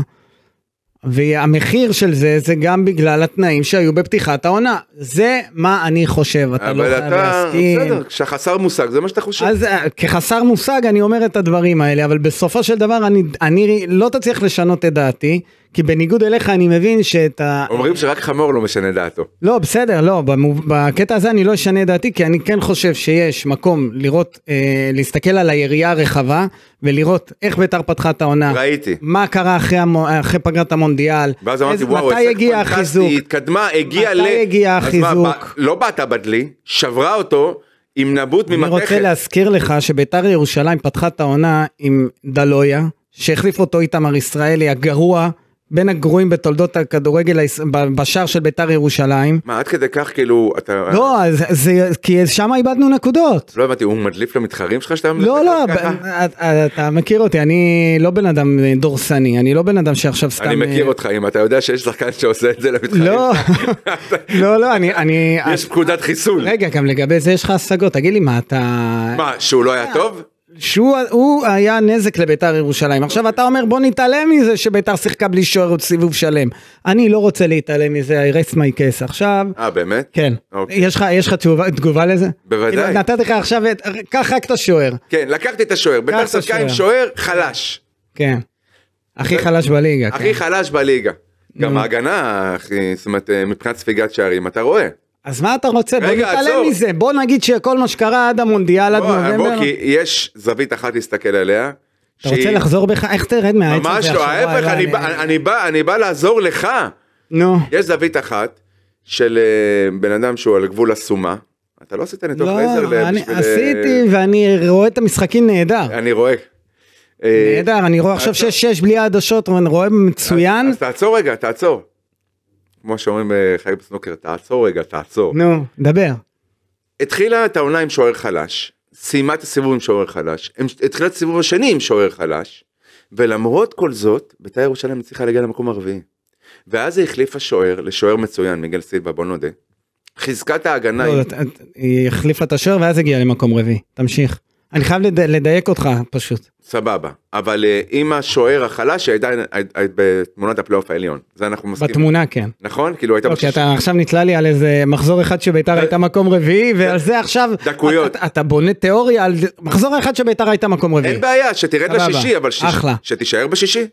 והמחיר של זה, זה גם בגלל התנאים שהיו בפתיחת העונה. זה מה אני חושב, אתה לא חייב אתה, להסכים. בסדר, כשחסר מושג, זה מה שאתה חושב. אז אה, כחסר מושג אני אומר את הדברים האלה, אבל בסופו של דבר אני, אני לא תצליח לשנות את דעתי. כי בניגוד אליך אני מבין שאת ה... אומרים שרק חמור לא משנה דעתו. לא, בסדר, לא, בקטע הזה אני לא אשנה דעתי, כי אני כן חושב שיש מקום לראות, אה, להסתכל על היריעה הרחבה, ולראות איך ביתר פתחה את העונה. ראיתי. מה קרה אחרי, המו... אחרי פגרת המונדיאל. ואז אמרתי, וואו, איזה פנטסטי, החיזוק? התקדמה, הגיעה ל... מתי הגיע החיזוק? מה, ב... לא באת בדלי, שברה אותו. עם נבוט ממתכת. אני רוצה להזכיר לך שביתר ירושלים פתחה את העונה עם דלויה, שהחליף אותו איתמר ישראלי הגרוע, בין הגרועים בתולדות הכדורגל בשער של ביתר ירושלים. מה עד כדי כך כאילו אתה לא זה, זה כי שם איבדנו נקודות לא הבנתי הוא מדליף למתחרים שלך שאתה לא לא אתה מכיר אותי אני לא בן אדם אה, דורסני אני לא בן אדם שעכשיו סתם אני אה, מכיר אותך אם אתה יודע שיש שחקן שעושה את זה למתחרים לא לא לא אני אני יש פקודת חיסול רגע גם לגבי זה יש לך השגות תגיד לי מה אתה מה שהוא לא היה אה, טוב שהוא הוא היה נזק לביתר ירושלים. עכשיו אתה אומר בוא נתעלם מזה שביתר שיחקה בלי שוער עוד סיבוב שלם. אני לא רוצה להתעלם מזה, I rest my case עכשיו. אה באמת? כן. Okay. אוקיי. יש לך, יש לך תגובה, תגובה לזה? בוודאי. כאילו, נתתי לך עכשיו, קח רק את השוער. כן, לקחתי את השוער, ביתר שיחקה עם שוער חלש. כן. הכי חלש בליגה. הכי כן. חלש בליגה. גם ההגנה, זאת אומרת, אה, מבחינת ספיגת שערים, אתה רואה. אז מה אתה רוצה? רגע, בוא נתעלם מזה, בוא נגיד שכל מה שקרה עד המונדיאל, עד אה, נובמבר. בוא, כי יש זווית אחת להסתכל עליה. אתה רוצה לחזור בך? איך תרד מהעץ הזה? ממש לא, ההפך, אני בא לעזור לך. נו. יש זווית אחת של אה, בן אדם שהוא על גבול הסומה. אתה לא עשית ניתוח לא, לייזר בשביל... לא, עשיתי אה, ואני רואה את המשחקים נהדר. אני רואה. נהדר, אני רואה עכשיו שש שש בלי העדשות, אני רואה מצוין. אז תעצור רגע, תעצור. כמו שאומרים חיים בסנוקר, תעצור רגע, תעצור. נו, דבר. התחילה את העונה עם שוער חלש, סיימה את הסיבוב עם שוער חלש, התחילה את הסיבוב השני עם שוער חלש, ולמרות כל זאת, בית"ר ירושלים הצליחה להגיע למקום הרביעי. ואז היא החליפה שוער לשוער מצוין, מיגל סילבה, בוא נודה. חזקת ההגנה לא, היא... היא החליפה את השוער ואז הגיעה למקום רביעי, תמשיך. אני חייב לד... לדייק אותך פשוט. סבבה, אבל אה, עם השוער החלש היא הייתה אה, אה, בתמונת הפלייאוף העליון, זה אנחנו מסכימים. בתמונה כן. נכון? כאילו הייתה... אוקיי, אתה עכשיו נתלה לי על איזה מחזור אחד שביתר הייתה מקום רביעי, ועל זה עכשיו... דקויות. אתה בונה תיאוריה על מחזור אחד שביתר הייתה מקום רביעי. אין בעיה, שתרד לשישי, אבל שתישאר בשישי.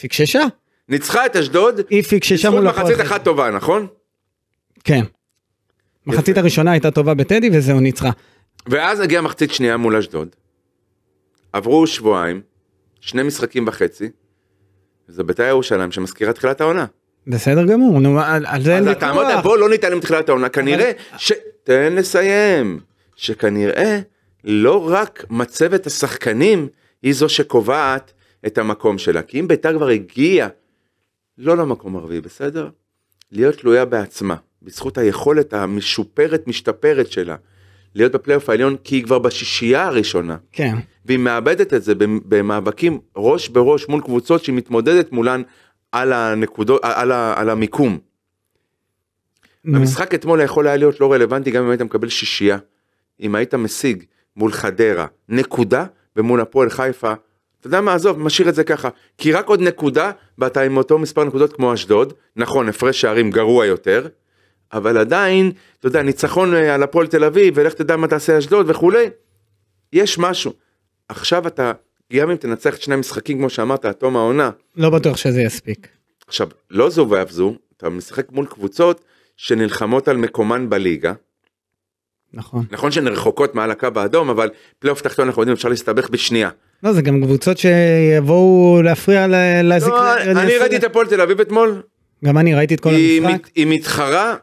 פיקששה. ניצחה את אשדוד. היא פיקששה מול הפועל. מחצית אחת טובה, נכון? כן. מחצית הראשונה הייתה טובה בטדי וזהו, ניצחה. ואז הגיעה מחצית שנייה מול אשדוד. עברו שבועיים, שני משחקים וחצי, זה בית"ר ירושלים שמזכירה תחילת העונה. בסדר גמור, נו, על, על זה אין לי כוח. אז אתה אמרת, בוא לא ניתן להם תחילת העונה, כנראה ש... תן לסיים. שכנראה לא רק מצבת השחקנים היא זו שקובעת את המקום שלה. כי אם ביתר כבר הגיעה, לא למקום הרביעי, בסדר? להיות תלויה בעצמה, בזכות היכולת המשופרת, משתפרת שלה, להיות בפלייאוף העליון כי היא כבר בשישייה הראשונה. כן. והיא מאבדת את זה במאבקים ראש בראש מול קבוצות שהיא מתמודדת מולן על הנקודות, על, ה, על המיקום. נו. המשחק אתמול יכול היה להיות לא רלוונטי גם אם היית מקבל שישייה. אם היית משיג מול חדרה נקודה ומול הפועל חיפה אתה יודע מה עזוב משאיר את זה ככה כי רק עוד נקודה ואתה עם אותו מספר נקודות כמו אשדוד נכון הפרש שערים גרוע יותר אבל עדיין, אתה יודע, ניצחון אה, על הפועל תל אביב, ולך תדע מה תעשה אשדוד וכולי, יש משהו. עכשיו אתה, גם אם תנצח את שני המשחקים, כמו שאמרת, עד תום העונה. לא בטוח שזה יספיק. עכשיו, לא זו ואף זו, אתה משחק מול קבוצות שנלחמות על מקומן בליגה. נכון. נכון שהן רחוקות מעל הקו האדום, אבל פלייאוף תחתון אנחנו יודעים, אפשר להסתבך בשנייה. לא, זה גם קבוצות שיבואו להפריע להזיק... לא, אני ראיתי את הפועל תל אביב אתמול. גם אני ראיתי את כל המשחק. היא מתחרה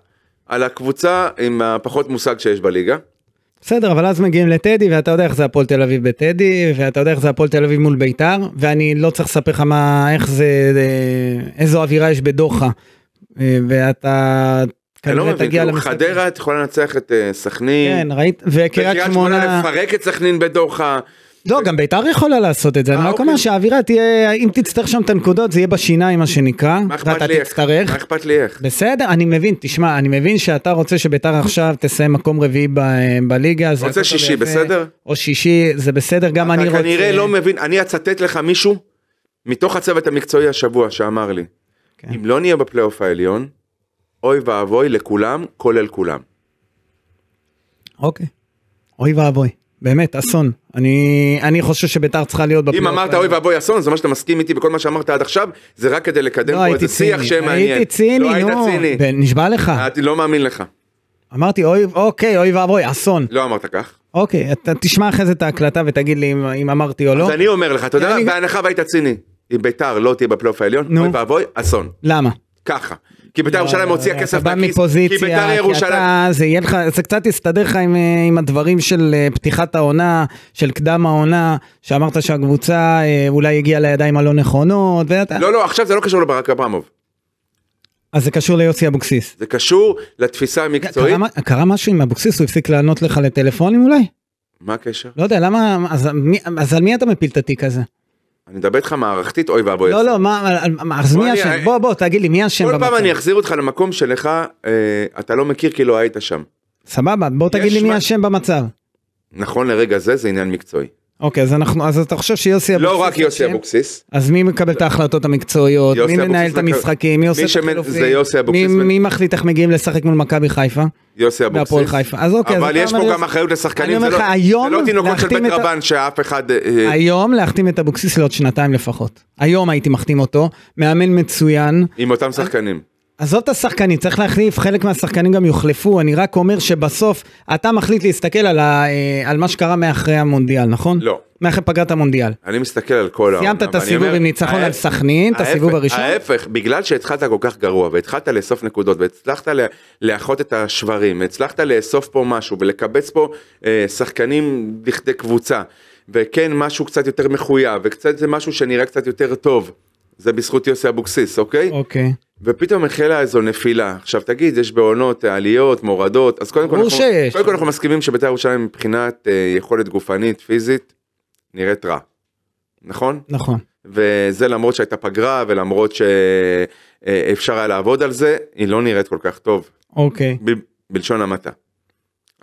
על הקבוצה עם הפחות מושג שיש בליגה. בסדר אבל אז מגיעים לטדי ואתה יודע איך זה הפועל תל אביב בטדי ואתה יודע איך זה הפועל תל אביב מול ביתר ואני לא צריך לספר לך מה איך זה אה, איזו אווירה יש בדוחה. אה, ואתה לא כנראה תגיע למשחק. חדרה את יכולה לנצח את אה, סכנין. כן ראית וקריית שמונה. וקריית שמונה לפרק את סכנין בדוחה. לא, אוקיי. גם ביתר יכולה לעשות את זה, אני אה, רק אומר אוקיי. שהאווירה תהיה, אם תצטרך שם את הנקודות, זה יהיה בשיניים, מה שנקרא. מה אכפת לי איך? מה אכפת לי איך? בסדר, אני מבין, תשמע, אני מבין שאתה רוצה שביתר עכשיו תסיים מקום רביעי בליגה. רוצה שישי, בסדר? או שישי, זה בסדר, גם אני רוצה... אתה כנראה לא מבין, אני אצטט לך מישהו מתוך הצוות המקצועי השבוע שאמר לי, כן. אם לא נהיה בפלייאוף העליון, אוי ואבוי לכולם, כולל כולם. אוקיי, אוי ואבוי. באמת, אסון. אני, אני חושב שביתר צריכה להיות בפלייאוף. אם אמרת אוי ואבוי אסון, זה מה שאתה מסכים איתי בכל מה שאמרת עד עכשיו, זה רק כדי לקדם לא, פה איזה שיח שמעניין. הייתי ציני, לא, נו, ציני. ב- נשבע לך. אני לא מאמין לך. אמרתי אוי, אוקיי, אוי ואבוי, אסון. לא אמרת כך. אוקיי, אתה תשמע אחרי זה את ההקלטה ותגיד לי אם, אם אמרתי או אז לא. אז אני אומר לך, אתה יודע, בהנחה והיית ציני. אם ביתר לא תהיה בפלייאוף העליון, נו. אוי ואבוי, אסון. למה? ככה. כי בית"ר ירושלים הוציאה אה, כסף אתה בא לכיס, כי בית"ר מפוזיציה, כי אתה, זה יהיה לך, זה קצת יסתדר לך עם, אה, עם הדברים של אה, פתיחת העונה, של קדם העונה, שאמרת שהקבוצה אולי הגיעה לידיים הלא נכונות, ואתה... לא, לא, עכשיו זה לא קשור לברק אברמוב. אז זה קשור ליוסי אבוקסיס. זה קשור לתפיסה המקצועית. קרה, קרה משהו עם אבוקסיס, הוא הפסיק לענות לך לטלפונים אולי? מה הקשר? לא יודע, למה, אז, מי, אז על מי אתה מפיל את התיק הזה? אני מדבר איתך מערכתית, אוי ואבוי. לא, לא, מה, אז מי אשם? בוא, בוא, תגיד לי, מי אשם? כל פעם אני אחזיר אותך למקום שלך, אה, אתה לא מכיר כי לא היית שם. סבבה, בוא תגיד לי מי אשם במצב. נכון לרגע זה, זה עניין מקצועי. אוקיי, אז אנחנו, אז אתה חושב שיוסי לא אבוקסיס... לא רק יוסי אבוקסיס. אז מי מקבל את ההחלטות המקצועיות? מי מנהל את המשחקים? מי עושה את החילופים? זה יוסי אבוקסיס. מי מחליט איך מגיעים לשחק מול מכבי חיפה? יוסי אבוקסיס. והפועל חיפה. אז אוקיי, אבל יש פה גם אחריות לשחקנים. אני אומר לא- לך, לא היום להחתים את... זה לא תינוקות של בית רבן שאף אחד... אה, היום להחתים את אבוקסיס לעוד שנתיים לפחות. היום הייתי מחתים אותו, מאמן מצוין. עם אותם שחקנים. עזוב את השחקנים, צריך להחליף, חלק מהשחקנים גם יוחלפו, אני רק אומר שבסוף אתה מחליט להסתכל על, ה, אה, על מה שקרה מאחרי המונדיאל, נכון? לא. מאחרי פגרת המונדיאל. אני מסתכל על כל העונה. סיימת את הסיבוב עם ניצחון על סכנין, את הסיבוב הראשון? ההפך, בגלל שהתחלת כל כך גרוע, והתחלת לאסוף נקודות, והצלחת לאחות את השברים, הצלחת לאסוף פה משהו, ולקבץ פה אה, שחקנים לכדי קבוצה, וכן משהו קצת יותר מחויב, וקצת זה משהו שנראה קצת יותר טוב, זה בזכות יוסי אבוקסיס, אוקיי? אוקיי. ופתאום החלה איזו נפילה. עכשיו תגיד, יש בעונות עליות, מורדות, אז קודם כל, אנחנו, קודם כל אנחנו מסכימים שבית"ר ירושלים מבחינת אה, יכולת גופנית, פיזית, נראית רע. נכון? נכון. וזה למרות שהייתה פגרה ולמרות שאפשר אה, היה לעבוד על זה, היא לא נראית כל כך טוב. אוקיי. ב, בלשון המעטה.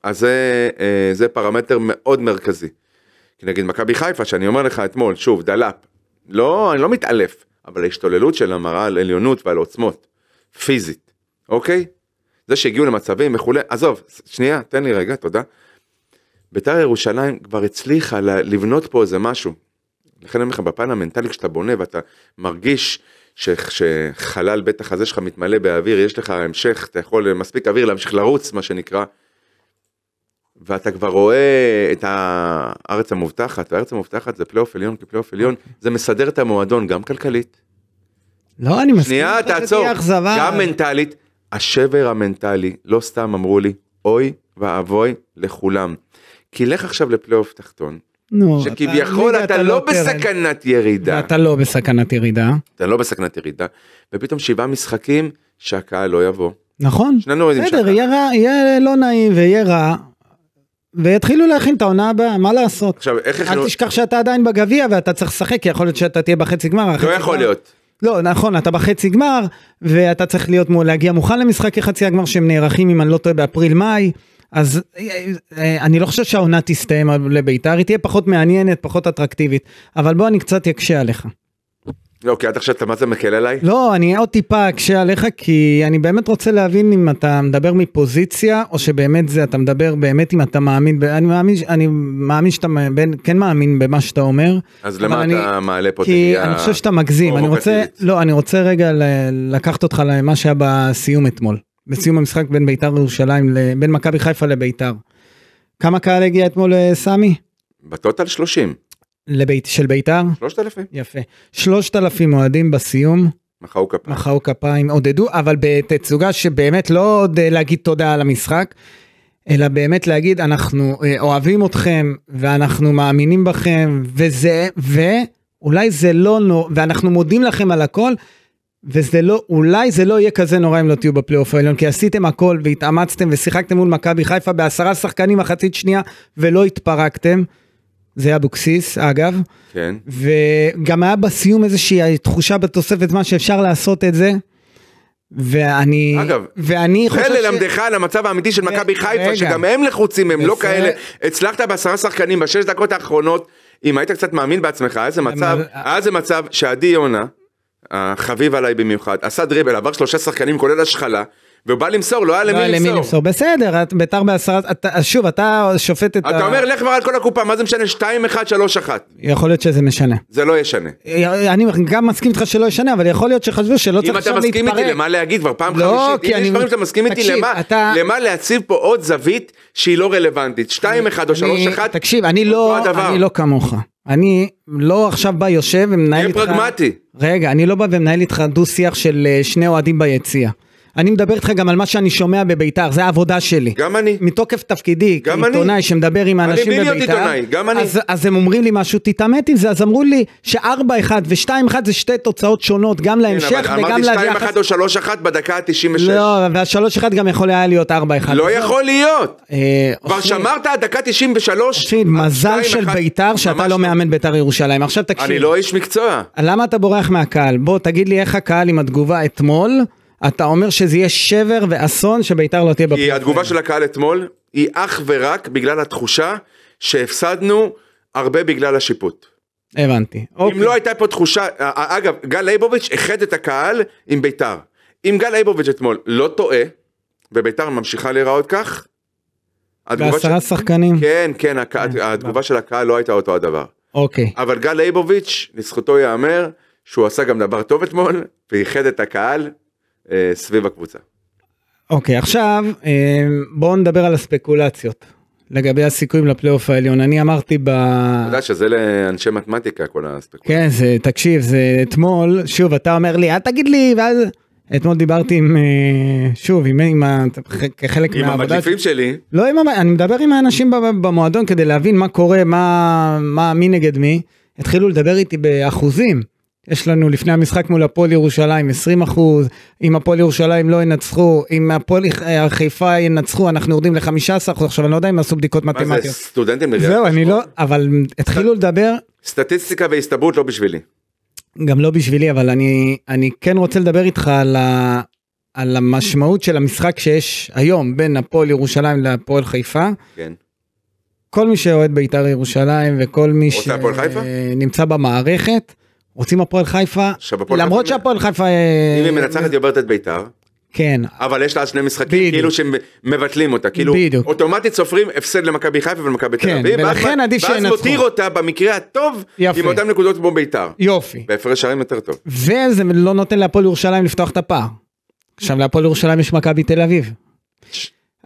אז זה, אה, זה פרמטר מאוד מרכזי. כי נגיד מכבי חיפה, שאני אומר לך אתמול, שוב, דלאפ. לא, אני לא מתעלף. אבל ההשתוללות של המראה על עליונות ועל עוצמות, פיזית, אוקיי? זה שהגיעו למצבים וכולי, עזוב, שנייה, תן לי רגע, תודה. בית"ר ירושלים כבר הצליחה לבנות פה איזה משהו. לכן אני אומר לך, בפן המנטלי כשאתה בונה ואתה מרגיש ש, שחלל בית החזה שלך מתמלא באוויר, יש לך המשך, אתה יכול אה, מספיק אוויר להמשיך לרוץ, מה שנקרא, ואתה כבר רואה את הארץ המובטחת, והארץ המובטחת זה פלייאוף עליון כפלייאוף עליון, זה מסדר את המועדון גם כלכלית. לא, אני מסכים. שנייה, תעצור. גם מנטלית. השבר המנטלי, לא סתם אמרו לי, אוי ואבוי לכולם. כי לך עכשיו לפלייאוף תחתון, נו, שכביכול אתה, אתה, אתה לא לא בסכנת ירידה. אתה לא בסכנת ירידה. אתה לא בסכנת ירידה, ופתאום שבעה משחקים שהקהל לא יבוא. נכון, בסדר, יהיה, רע, יהיה לא נעים ויהיה רע, ויתחילו להכין את העונה הבאה, מה לעשות? עכשיו, איך הכינו... אל תשכח שאתה עדיין בגביע ואתה צריך לשחק, כי יכול להיות שאתה תהיה בחצי גמר. לא יכול גמר... להיות. לא, נכון, אתה בחצי גמר, ואתה צריך להיות, מול, להגיע מוכן למשחקי חצי הגמר שהם נערכים, אם אני לא טועה, באפריל-מאי. אז אה, אה, אני לא חושב שהעונה תסתיים לביתר, היא תהיה פחות מעניינת, פחות אטרקטיבית, אבל בוא אני קצת אקשה עליך. לא, כי אוקיי, עד עכשיו אתה מה זה מקל עליי? לא, אני עוד טיפה אקשה עליך, כי אני באמת רוצה להבין אם אתה מדבר מפוזיציה, או שבאמת זה, אתה מדבר באמת אם אתה מאמין, אני מאמין, אני מאמין שאתה בין, כן מאמין במה שאתה אומר. אז למה אני, אתה מעלה פה תגיעה? כי אני חושב שאתה מגזים, אני רוצה, לא, אני רוצה רגע ל- לקחת אותך למה שהיה בסיום אתמול, בסיום המשחק בין בית"ר לירושלים, בין מכבי חיפה לבית"ר. כמה קהל הגיע אתמול, לסמי? אה, בטוטל 30. לבית, של ביתר? 3,000. יפה. 3,000 אוהדים בסיום. מחאו כפיים. מחאו כפיים, עודדו, אבל בתצוגה שבאמת לא עוד אה, להגיד תודה על המשחק, אלא באמת להגיד אנחנו אה, אוהבים אתכם ואנחנו מאמינים בכם וזה, ואולי זה לא נו, ואנחנו מודים לכם על הכל. וזה לא, אולי זה לא יהיה כזה נורא אם לא תהיו בפלייאוף העליון, כי עשיתם הכל והתאמצתם ושיחקתם מול מכבי חיפה בעשרה שחקנים מחצית שנייה ולא התפרקתם. זה היה אבוקסיס אגב. כן. וגם היה בסיום איזושהי תחושה בתוספת זמן שאפשר לעשות את זה. ואני, אגב, ואני חושב ש... זה ללמדך על המצב האמיתי של אה, מכבי חיפה, שגם הם לחוצים, הם לא כאלה. הצלחת בעשרה שחקנים בשש דקות האחרונות, אם היית קצת מאמין בעצמך, היה זה מצב, היה זה מצב שעדי יונה, החביב עליי במיוחד, עשה דריבל, עבר שלושה שחקנים כולל השחלה, והוא בא למסור, לא היה למי למסור. לא למי למסור. בסדר, ביתר בעשרה, אה, שוב, אתה שופט את ה... אתה אומר, לך כבר על כל הקופה, מה זה משנה? 2-1, 3-1. יכול להיות שזה משנה. זה לא ישנה. אני גם מסכים איתך שלא ישנה, אבל יכול להיות שחשבו שלא צריך עכשיו להתפרק. אם אתה מסכים איתי, למה להגיד כבר פעם לא, חמישית? אם יש דברים שאתה מסכים איתי, למה להציב פה עוד זווית שהיא לא רלוונטית? 2-1 או 3-1, תקשיב, לא- אני לא כמוך. אני לא עכשיו בא יושב ומנהל איתך... תהיה פרגמטי. רגע, אני לא בא ומנהל איתך דו שיח של אה, שני אוהדים ביציאה. אני מדבר איתך גם על מה שאני שומע בביתר, זה העבודה שלי. גם אני. מתוקף תפקידי, כעיתונאי שמדבר עם האנשים בביתר, אני בדיוק עיתונאי, גם אני. אז, אז הם אומרים לי משהו, תתעמת עם זה, אז אמרו לי ש-4-1 ו-2-1 זה שתי תוצאות שונות, גם כן, להמשך כן, וגם ליחס... אמרתי 2-1 או 3-1 בדקה ה-96. לא, וה-3-1 גם יכול היה להיות 4-1. לא יכול להיות! אה, כבר שמרת דקה 93. תקשיב, מזל של ביתר שאתה לא, לא מאמן ביתר ירושלים. עכשיו תקשיב. אני לא איש מקצוע. למה אתה בורח מהקהל? בוא, תגיד לי איך הקהל עם התגובה אתמול. אתה אומר שזה יהיה שבר ואסון שביתר לא תהיה בפרק. התגובה של הקהל אתמול היא אך ורק בגלל התחושה שהפסדנו הרבה בגלל השיפוט. הבנתי. אם אוקיי. לא הייתה פה תחושה, אה, אה, אגב, גל ליבוביץ' איחד את הקהל עם ביתר. אם גל ליבוביץ' אתמול לא טועה, וביתר ממשיכה להיראות כך, בעשרה של... שחקנים? כן, כן, הק... אה, התגובה של הקהל לא הייתה אותו הדבר. אוקיי. אבל גל ליבוביץ', לזכותו ייאמר, שהוא עשה גם דבר טוב אתמול, ואיחד את הקהל אה, סביב הקבוצה. אוקיי, okay, עכשיו אה, בואו נדבר על הספקולציות. לגבי הסיכויים לפלייאוף העליון אני אמרתי ב... אתה יודע שזה לאנשי מתמטיקה כל הספקולציה. כן זה תקשיב זה אתמול שוב אתה אומר לי אל תגיד לי ואז אתמול דיברתי עם אה, שוב עם, עם כחלק עם מהעבודה. עם המדליפים שלי. לא עם אני מדבר עם האנשים במועדון כדי להבין מה קורה מה, מה מי נגד מי התחילו לדבר איתי באחוזים. יש לנו לפני המשחק מול הפועל ירושלים 20 אחוז, אם הפועל ירושלים לא ינצחו, אם הפועל אה, חיפה ינצחו, אנחנו יורדים ל-15 אחוז, עכשיו אני לא יודע אם עשו בדיקות מתמטיות. מה זה סטודנטים לדעת? זהו, אני לא, אבל התחילו לדבר. סטטיסטיקה והסתברות לא בשבילי. גם לא בשבילי, אבל אני, אני כן רוצה לדבר איתך על, ה, על המשמעות של המשחק שיש היום בין הפועל ירושלים להפועל חיפה. כן. כל מי שאוהד בית"ר ירושלים וכל מי שנמצא במערכת, רוצים הפועל חיפה, למרות שהפועל חיפה... אם היא אה, מנצחת היא עוברת את בית"ר. כן. אבל יש לה שני משחקים, בדיוק. כאילו שהם מבטלים אותה, כאילו בדיוק. אוטומטית סופרים הפסד למכבי חיפה ולמכבי כן, תל אביב, ולכן עדיף שינצחו. ואז מותיר אותה במקרה הטוב, יפה. עם אותן נקודות כמו ביתר. יופי. בהפרש שערים יותר טוב. וזה לא נותן להפועל ירושלים לפתוח את הפער. עכשיו להפועל ירושלים יש מכבי תל אביב.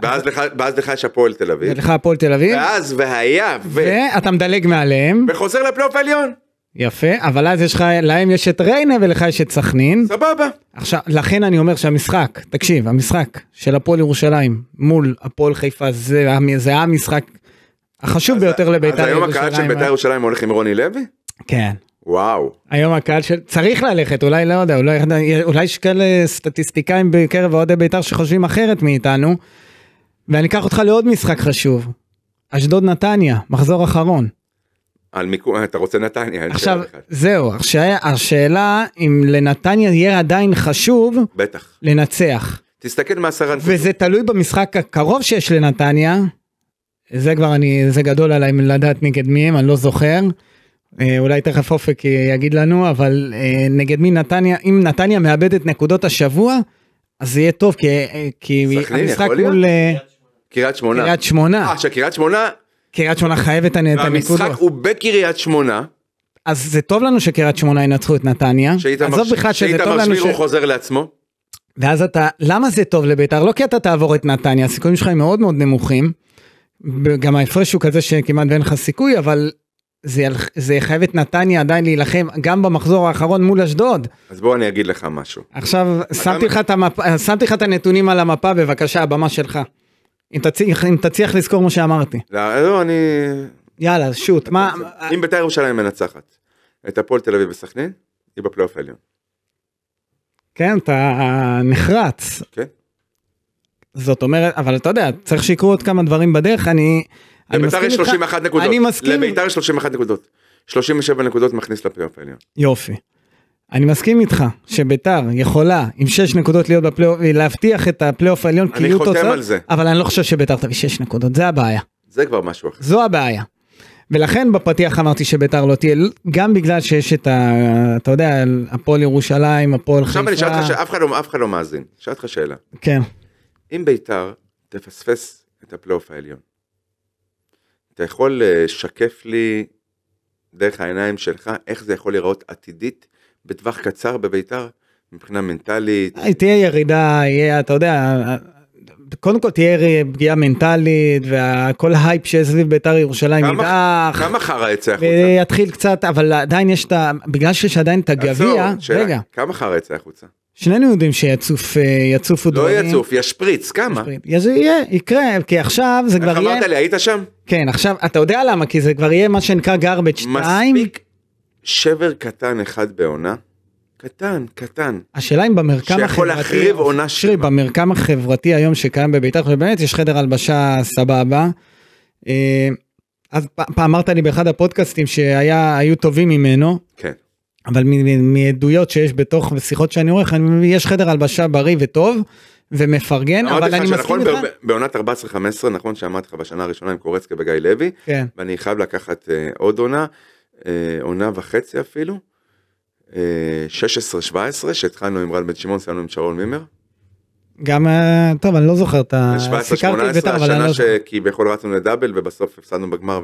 ואז לך, ואז לך יש הפועל תל אביב. ולך הפועל תל אביב. ואז והיה ו... ואתה מדלג מעליהם. וחוזר לפלייאוף העליון. יפה, אבל אז יש לך, להם יש את ריינה ולך יש את סכנין. סבבה. עכשיו, לכן אני אומר שהמשחק, תקשיב, המשחק של הפועל ירושלים מול הפועל חיפה זה, זה המשחק החשוב אז, ביותר לביתר ירושלים. אז היום הקהל של ביתר אה? ירושלים הולך עם רוני לוי? כן. וואו. היום הקהל של... צריך ללכת, אולי לא יודע, אולי, אולי יש כאלה סטטיסטיקאים בקרב אוהדי בית"ר שחושבים אחרת מאיתנו. ואני אקח אותך לעוד משחק חשוב. אשדוד נתניה, מחזור אחרון. על מיקום, אה, אתה רוצה נתניה? עכשיו, זהו, עכשיו, השאלה אם לנתניה יהיה עדיין חשוב, בטח, לנצח. תסתכל מה מהסרן. וזה תלוי במשחק הקרוב שיש לנתניה, זה כבר אני, זה גדול עליי לדעת נגד מי הם, אני לא זוכר. אה, אולי תכף אופק יגיד לנו, אבל אה, נגד מי נתניה, אם נתניה מאבדת נקודות השבוע, אז זה יהיה טוב, כי, כי המשחק מול... קריית שמונה. קריית שמונה. אה, שקריית שמונה קריית שמונה חייבת את הנקודות. המשחק הוא בקריית שמונה. אז זה טוב לנו שקריית שמונה ינצחו את נתניה. עזוב בכלל שזה טוב לנו ש... חוזר לעצמו. ואז אתה, למה זה טוב לביתר? לא כי אתה תעבור את נתניה, הסיכויים שלך הם מאוד מאוד נמוכים. גם ההפרש הוא כזה שכמעט ואין לך סיכוי, אבל זה, זה יחייב את נתניה עדיין להילחם גם במחזור האחרון מול אשדוד. אז בוא אני אגיד לך משהו. עכשיו, שמתי לך, המפ... שמתי לך את הנתונים על המפה, בבקשה, הבמה שלך. אם תצליח, אם תצליח לזכור מה שאמרתי. לא, לא אני... יאללה, שוט, מה... מה... אם בית"ר ירושלים מנצחת את הפועל תל אביב וסכנין, היא בפלייאוף העליון. כן, אתה נחרץ. כן. זאת אומרת, אבל אתה יודע, צריך שיקרו עוד כמה דברים בדרך, אני... לביתר יש 31 נקודות. אני מסכים. לביתר יש 31 נקודות. 37 נקודות מכניס לפלייאוף העליון. יופי. אני מסכים איתך שביתר יכולה עם 6 נקודות להיות בפלייאוף, להבטיח את הפלייאוף העליון כאילו תוצאה, אבל אני לא חושב שביתר תביא 6 נקודות, זה הבעיה. זה כבר משהו אחר. זו הבעיה. ולכן בפתיח אמרתי שביתר לא תהיה, גם בגלל שיש את ה... אתה יודע, הפועל ירושלים, הפועל חיפה. עכשיו אני אשאל אותך שאף אחד לא, אף אחד לא מאזין, אשאל אותך שאלה. כן. אם ביתר תפספס את הפלייאוף העליון, אתה יכול לשקף לי דרך העיניים שלך איך זה יכול להיראות עתידית בטווח קצר בביתר מבחינה מנטלית. אה, תהיה ירידה, יהיה, אתה יודע, קודם כל תהיה פגיעה מנטלית וכל ההייפ שסביב ביתר ירושלים יידח. כמה חרא יצא החוצה? אה, יתחיל קצת, אבל עדיין יש את ה... בגלל שיש עדיין את הגביע, רגע. כמה חרא יצא החוצה? שנינו יודעים שיצוף, אה, יצופו לא דברים. לא יצוף, ישפריץ, כמה? ישפריץ. יהיה, יקרה, כי עכשיו זה כבר יהיה... איך אמרת לי, היית שם? כן, עכשיו, אתה יודע למה, כי זה כבר יהיה מה שנקרא garbage time. מספיק שבר קטן אחד בעונה, קטן, קטן. השאלה אם במרקם החברתי... שיכול להחריב עונה שלמה. תראי, במרקם החברתי היום שקיים בביתר, ובאמת יש חדר הלבשה סבבה. אה, אז פעם אמרת לי באחד הפודקאסטים שהיו טובים ממנו. כן. אבל מעדויות שיש בתוך שיחות שאני עורך, יש חדר הלבשה בריא וטוב ומפרגן, אבל אני מסכים איתך. בעונת 14-15, נכון שאמרתי לך בשנה הראשונה עם קורצקה וגיא לוי, כן. ואני חייב לקחת אה, עוד עונה. אה, עונה וחצי אפילו, אה, 16-17, שהתחלנו עם רן בן שמעון, סיימנו עם שרון מימר. גם, אה, טוב, אני לא זוכר את ה... 17-18, אה, השנה לא ש... לא... כי שכביכול רצנו לדאבל ובסוף הפסדנו בגמר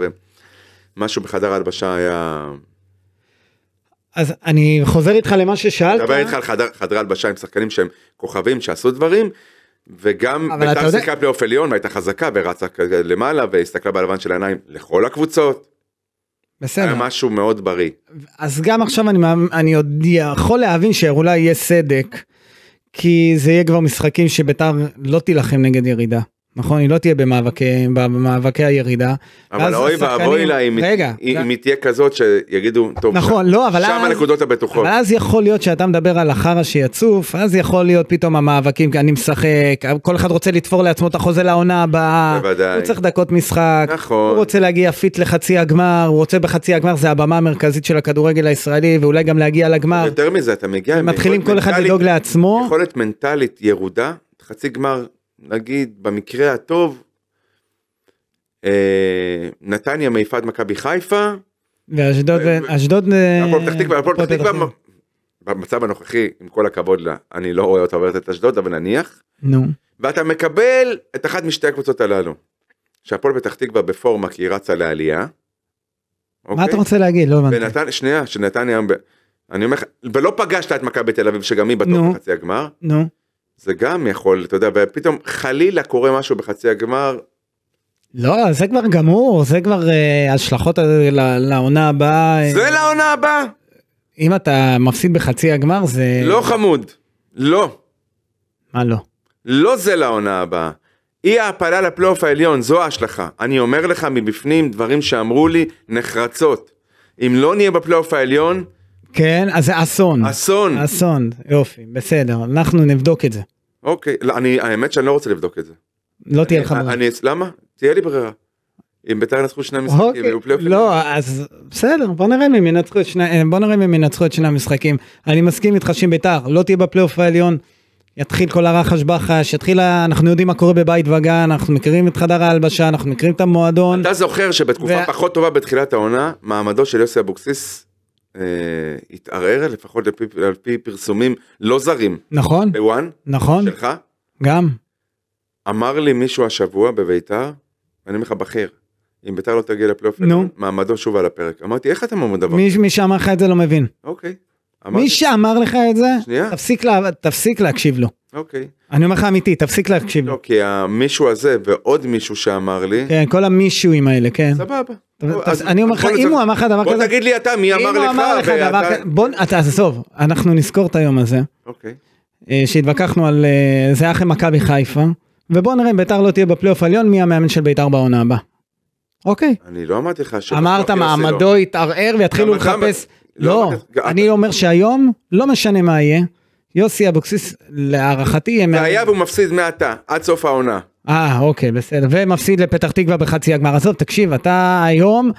ומשהו בחדר ההלבשה היה... אז אני חוזר איתך למה ששאלת. אני מדבר איתך על חדר, חדרי הלבשה עם שחקנים שהם כוכבים שעשו דברים וגם בית"ר שיחקה פלייאוף עליון והייתה חזקה ורצה למעלה והסתכלה בלבן של העיניים לכל הקבוצות. בסדר. היה משהו מאוד בריא. אז גם עכשיו אני, אני עוד יכול להבין שאולי יהיה סדק, כי זה יהיה כבר משחקים שביתר לא תילחם נגד ירידה. נכון? היא לא תהיה במאבקי, במאבקי הירידה. אבל אוי ואבוי לה אם היא תהיה כזאת שיגידו, טוב, נכון, לא, אבל שם אז, הנקודות הבטוחות. אבל אז יכול להיות שאתה מדבר על החרא שיצוף, אז יכול להיות פתאום המאבקים, אני משחק, כל אחד רוצה לתפור לעצמו את החוזה לעונה הבאה, בוודאי. הוא צריך דקות משחק, נכון. הוא רוצה להגיע פיט לחצי הגמר, הוא רוצה בחצי הגמר, זה הבמה המרכזית של הכדורגל הישראלי, ואולי גם להגיע לגמר. יותר מזה, אתה מגיע... מתחילים כל אחד לדאוג לעצמו. יכולת מנטלית ירודה, חצי גמר נגיד במקרה הטוב, אה, נתניה מעיפה את מכבי חיפה. ואשדוד, אה, אשדוד, אה, הפועל פתח תקווה, הפועל פתח תקווה, במצב הנוכחי, עם כל הכבוד לה, אני לא רואה אותה עוברת את אשדוד, אבל נניח. נו. ואתה מקבל את אחת משתי הקבוצות הללו. שהפועל פתח תקווה בפורמה כי היא רצה לעלייה. מה אוקיי? אתה רוצה להגיד? לא הבנתי. ונתן, שנייה, שנתניה, אני אומר לך, ולא פגשת את מכבי תל אביב שגם היא בתור חצי הגמר. נו. זה גם יכול, אתה יודע, ופתאום חלילה קורה משהו בחצי הגמר. לא, זה כבר גמור, זה כבר uh, השלכות אה, לעונה הבאה. אה. זה אה, לעונה הבאה? אם אתה מפסיד בחצי הגמר זה... לא חמוד, לא. מה לא? לא זה לעונה הבאה. אי ההפלה לפלייאוף העליון, זו ההשלכה. אני אומר לך מבפנים דברים שאמרו לי נחרצות. אם לא נהיה בפלייאוף העליון, כן, אז זה אסון. אסון. אסון, יופי, בסדר, אנחנו נבדוק את זה. אוקיי, לא, אני, האמת שאני לא רוצה לבדוק את זה. לא תהיה לך ברירה. אני, למה? תהיה לי ברירה. אם בית"ר ינצחו שני משחקים, אוקיי, יהיו פלייאופים. לא, אז בסדר, בוא נראה אם ינצחו את שני, אה, בוא נראה אם ינצחו את שני המשחקים. אני מסכים איתך שאם בית"ר לא תהיה בפלייאוף העליון, יתחיל כל הרחש בחש, יתחיל, אנחנו יודעים מה קורה בבית וגן, אנחנו מכירים את חדר ההלבשה, אנחנו מכירים את המועדון. אתה זוכר שבתקופה פחות טובה בתחילת העונה, מעמדו של יוסי אבוקסיס אה, התערער לפחות על פי, על פי פרסומים לא זרים. נכון. בוואן. נכון. שלך. גם. אמר לי מישהו השבוע בביתר, אני אומר לך בכיר, אם ביתר לא תגיע לפלייאוף, נו. מעמדו שוב על הפרק. אמרתי, איך אתה מעמד דבר? מי, מי שאמר לך את זה לא מבין. אוקיי. אמרתי. מי שאמר לך את זה, שנייה. תפסיק, לה, תפסיק להקשיב לו. אוקיי. אני אומר לך אמיתי, תפסיק להקשיב לו. לא, כי המישהו הזה ועוד מישהו שאמר לי. כן, כל המישואים האלה, כן. סבבה. אני אומר לך, אם הוא אמר לך דבר כזה, בוא תגיד לי אתה מי אמר לך, אם הוא אמר לך דבר כזה, בוא, אתה עזוב, אנחנו נזכור את היום הזה, אוקיי. אה, שהתווכחנו על, אה, זה היה אחרי מכבי חיפה, ובוא נראה אם ביתר לא תהיה בפלייאוף עליון, מי המאמן של ביתר בעונה הבאה. אוקיי. אני לא אמרתי לך ש... אמרת לא. מעמדו יתערער ויתחילו לחפש, לא, לא, לא, אני אומר שהיום, לא משנה מה יהיה. יוסי אבוקסיס להערכתי הם... והיה והוא מפסיד מעתה עד סוף העונה. אה אוקיי בסדר ומפסיד לפתח תקווה בחצי הגמר. הזאת תקשיב אתה היום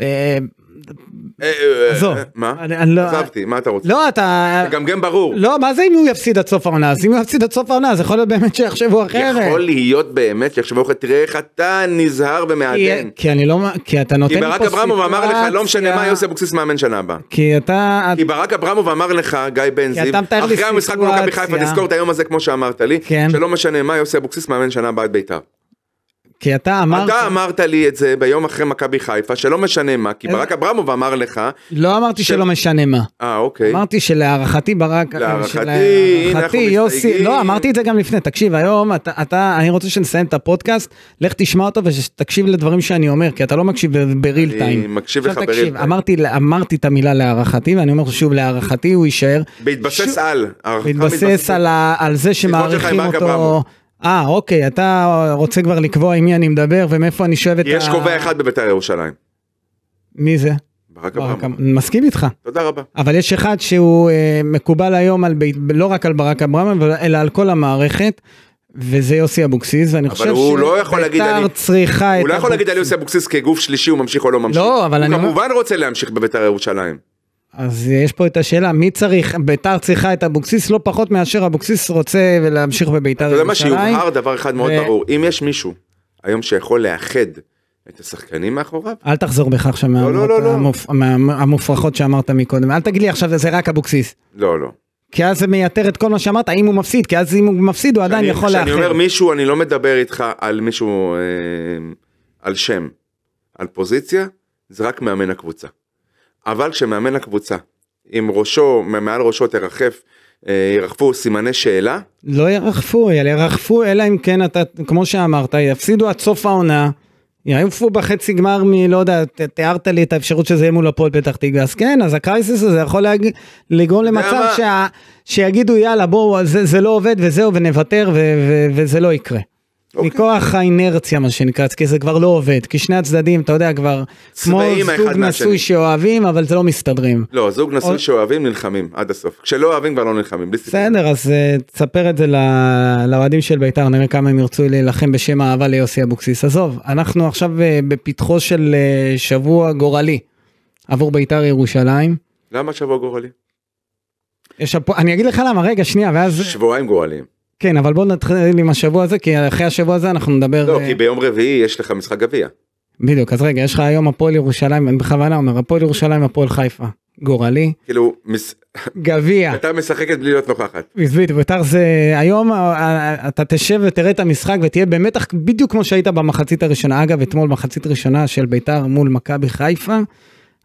אה, אה, אה, אה, עזוב. מה? לא- עזבתי, מה אתה רוצה? לא, אתה... ברור. לא, מה זה אם הוא יפסיד עד סוף העונה? אז אם הוא יפסיד עד סוף העונה, אז יכול להיות באמת שיחשבו אחרת. יכול להיות באמת שיחשבו אחרת, תראה איך אתה נזהר ומעדן. כי אני לא... כי אתה נותן פה סיטואציה... כי ברק אברמוב אמר לך, לא משנה מה יוסי אבוקסיס מאמן שנה הבאה. כי אתה... כי ברק אברמוב אמר לך, גיא בן זיו, אחרי המשחק חיפה, תזכור את היום הזה כמו שאמרת לי, כן. שלא משנה מה יוסי אבוקסיס מאמן שנה הבאה את בית"ר. כי אתה אמרת... אתה אמרת לי את זה ביום אחרי מכבי חיפה, שלא משנה מה, כי אה. ברק אברמוב אמר לך... לא אמרתי שלא משנה מה. אה, אוקיי. אמרתי שלהערכתי ברק... להערכתי, אנחנו מסתייגים. לא, אמרתי את זה גם לפני, תקשיב, היום אתה, אני רוצה שנסיים את הפודקאסט, לך תשמע אותו ותקשיב לדברים שאני אומר, כי אתה לא מקשיב בריל טיים. אני מקשיב לך בריל טיים. אמרתי, אמרתי את המילה להערכתי, ואני אומר שוב, להערכתי הוא יישאר... בהתבסס על. בהתבסס על זה שמעריכים אותו... אה, אוקיי, אתה רוצה כבר לקבוע עם מי אני מדבר ומאיפה אני שואב את ה... יש קובע אחד בבית"ר ירושלים. מי זה? ברק אברהם. אמ- מסכים איתך. תודה רבה. אבל יש אחד שהוא אה, מקובל היום על בית, לא רק על ברק אברהם, אלא על כל המערכת, וזה יוסי אבוקסיס, ואני חושב לא שביתר לא להגיד, צריכה הוא את... הוא לא יכול להגיד על יוסי אבוקסיס כגוף שלישי הוא ממשיך או לא ממשיך. לא, אבל הוא אני... הוא כמובן רוצה להמשיך בבית"ר ירושלים. אז יש פה את השאלה, מי צריך, ביתר צריכה את אבוקסיס לא פחות מאשר אבוקסיס רוצה להמשיך בביתר ירושלים. אתה יודע מה שיובהר דבר אחד מאוד ו... ברור, אם יש מישהו היום שיכול לאחד את השחקנים מאחוריו. אל תחזור בך עכשיו לא, לא, לא, לא. המופ... מהמופרכות שאמרת מקודם, אל תגיד לי עכשיו זה רק אבוקסיס. לא, לא. כי אז זה מייתר את כל מה שאמרת, אם הוא מפסיד, כי אז אם הוא מפסיד הוא עדיין יכול לאחד. כשאני אומר מישהו, אני לא מדבר איתך על מישהו, אה, על שם, על פוזיציה, זה רק מאמן הקבוצה. אבל כשמאמן הקבוצה, אם ראשו, מעל ראשו תרחף אה, ירחפו סימני שאלה? לא ירחפו, אלא ירחפו, אלא אם כן אתה, כמו שאמרת, יפסידו עד סוף העונה, יעיפו בחצי גמר מלא יודע, תיארת לי את האפשרות שזה יהיה מול הפועל פתח תקווה, אז כן, אז הקרייסיס הזה יכול להג... לגרום למצב שה... שיגידו יאללה בואו, זה, זה לא עובד וזהו ונוותר ו... ו... וזה לא יקרה. Okay. אוקיי. מכוח האינרציה מה שנקרא, כי זה כבר לא עובד, כי שני הצדדים, אתה יודע כבר, כמו זוג נשוי שאוהבים, אבל זה לא מסתדרים. לא, זוג נשוי או... אוקיי. שאוהבים נלחמים עד הסוף, כשלא אוהבים כבר לא נלחמים, בסדר, אז uh, תספר את זה לאוהדים של בית"ר, נראה כמה הם ירצו להילחם בשם האהבה ליוסי אבוקסיס. עזוב, אנחנו עכשיו uh, בפתחו של uh, שבוע גורלי עבור בית"ר ירושלים. למה שבוע גורלי? יש, אני אגיד לך למה, רגע, שנייה, ואז... שבועיים גורליים. כן, אבל בוא נתחיל עם השבוע הזה, כי אחרי השבוע הזה אנחנו נדבר... לא, אה, כי ביום רביעי יש לך משחק גביע. בדיוק, אז רגע, יש לך היום הפועל ירושלים, אני בכוונה אומר, הפועל ירושלים, הפועל חיפה. גורלי. כאילו, גביע. ביתר משחקת בלי להיות נוכחת. בדיוק, בית"ר זה היום אה, אה, אתה תשב ותראה את המשחק ותהיה במתח בדיוק כמו שהיית במחצית הראשונה. אגב, אתמול מחצית ראשונה של בית"ר מול מכבי חיפה,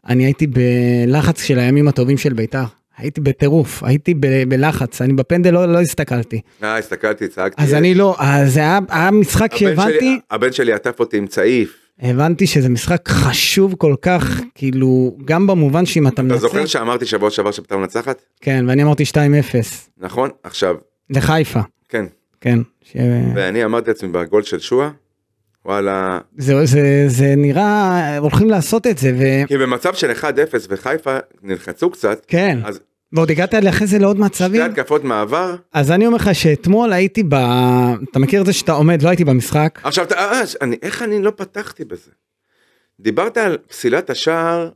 אני הייתי בלחץ של הימים הטובים של בית"ר. הייתי בטירוף, הייתי ב- בלחץ, אני בפנדל לא, לא הסתכלתי. אה, הסתכלתי, צעקתי. אז אני לא, זה היה, היה משחק שהבנתי... הבן שלי עטף אותי עם צעיף. הבנתי שזה משחק חשוב כל כך, כאילו, גם במובן שאם אתה מנצח... אתה זוכר שאמרתי שבוע שעבר שאתה מנצחת? כן, ואני אמרתי 2-0. נכון, עכשיו. לחיפה. כן. כן. ש... ואני אמרתי לעצמי בגול של שועה, וואלה. זה, זה, זה נראה, הולכים לעשות את זה. ו... כי במצב של 1-0 וחיפה נלחצו קצת. כן. אז... ועוד הגעת אחרי זה לעוד מצבים. שתי התקפות מעבר. אז אני אומר לך שאתמול הייתי ב... אתה מכיר את זה שאתה עומד, לא הייתי במשחק. עכשיו, אתה, אה, אני, איך אני לא פתחתי בזה? דיברת על פסילת השער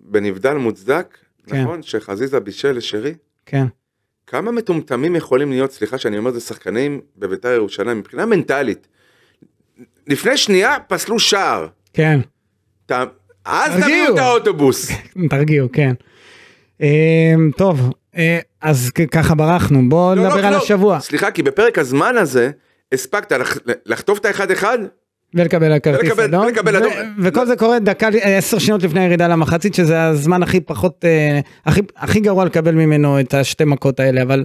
בנבדל מוצדק, כן. נכון? שחזיזה בישל לשרי? כן. כמה מטומטמים יכולים להיות, סליחה שאני אומר, את זה שחקנים בביתר ירושלים מבחינה מנטלית. לפני שנייה פסלו שער. כן. ת... אז תביאו את האוטובוס. תרגיעו, כן. אמ, טוב, אה, אז ככה ברחנו, בואו לא, לא, נדבר לא, על לא. השבוע. סליחה, כי בפרק הזמן הזה הספקת לח... לחטוף את האחד אחד. ולקבל כרטיס אדום, ולקבל אדום. ו- וכל זה קורה דקה, אה, עשר שניות לפני הירידה למחצית, שזה הזמן הכי פחות, אה, הכי, הכי גרוע לקבל ממנו את השתי מכות האלה, אבל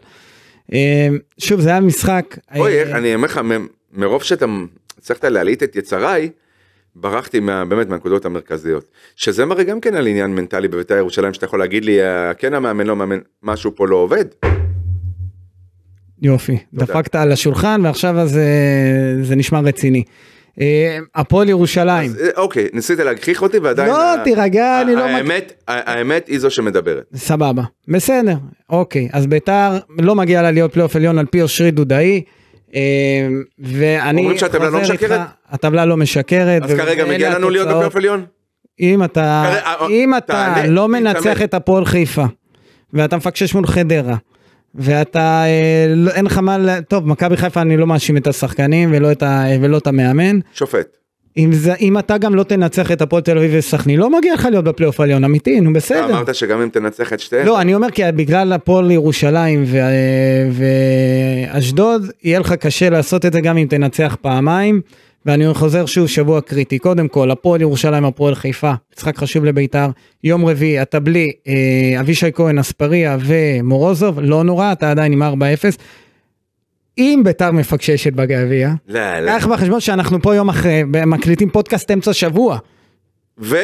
אה, שוב, זה היה משחק. אוי, אה, אני אומר לך, מרוב שאתה הצלחת להלהיט את יצריי, ברחתי מה, באמת מהנקודות המרכזיות. שזה מראה גם כן על עניין מנטלי בבית"ר ירושלים, שאתה יכול להגיד לי, אה, כן המאמן, לא מאמן, משהו פה לא עובד. יופי, תודה. דפקת על השולחן ועכשיו אז אה, זה נשמע רציני. אה, הפועל ירושלים. אז, אוקיי, ניסית להגחיך אותי ועדיין... לא, תירגע, אני לא... האמת, ה... האמת היא זו שמדברת. סבבה, בסדר, אוקיי, אז ביתר לא מגיע לה להיות פלייאוף עליון על פי אושרי דודאי. אמ, ואני אומרים שהטבלה לא משקרת? הטבלה לא משקרת. אז כרגע מגיע לנו להיות בפלייאוף עליון? אם אתה, אה, אה, אם אתה לא מנצח את הפועל חיפה, ואתה מפקשש מול חדרה, ואתה, אה, לא- אין לך מה, טוב, מכבי חיפה אני לא מאשים את השחקנים ולא את, ה, ולא את המאמן. שופט. אם, זה, אם אתה גם לא תנצח את הפועל תל אביב וסכנין, לא מגיע לך להיות בפלייאוף העליון, אמיתי, נו בסדר. אמרת שגם אם תנצח את שתיהן. לא, אני אומר כי בגלל הפועל ירושלים ואשדוד, ו- יהיה לך קשה לעשות את זה גם אם תנצח פעמיים. ואני חוזר שוב, שבוע קריטי. קודם כל, הפועל ירושלים, הפועל חיפה, משחק חשוב לביתר. יום רביעי, אתה בלי אה, אבישי כהן, אספריה ומורוזוב, לא נורא, אתה עדיין עם 4-0. אם ביתר מפקששת בגביע, לא, לא. קח בחשבון שאנחנו פה יום אחרי, מקליטים פודקאסט אמצע שבוע. ו?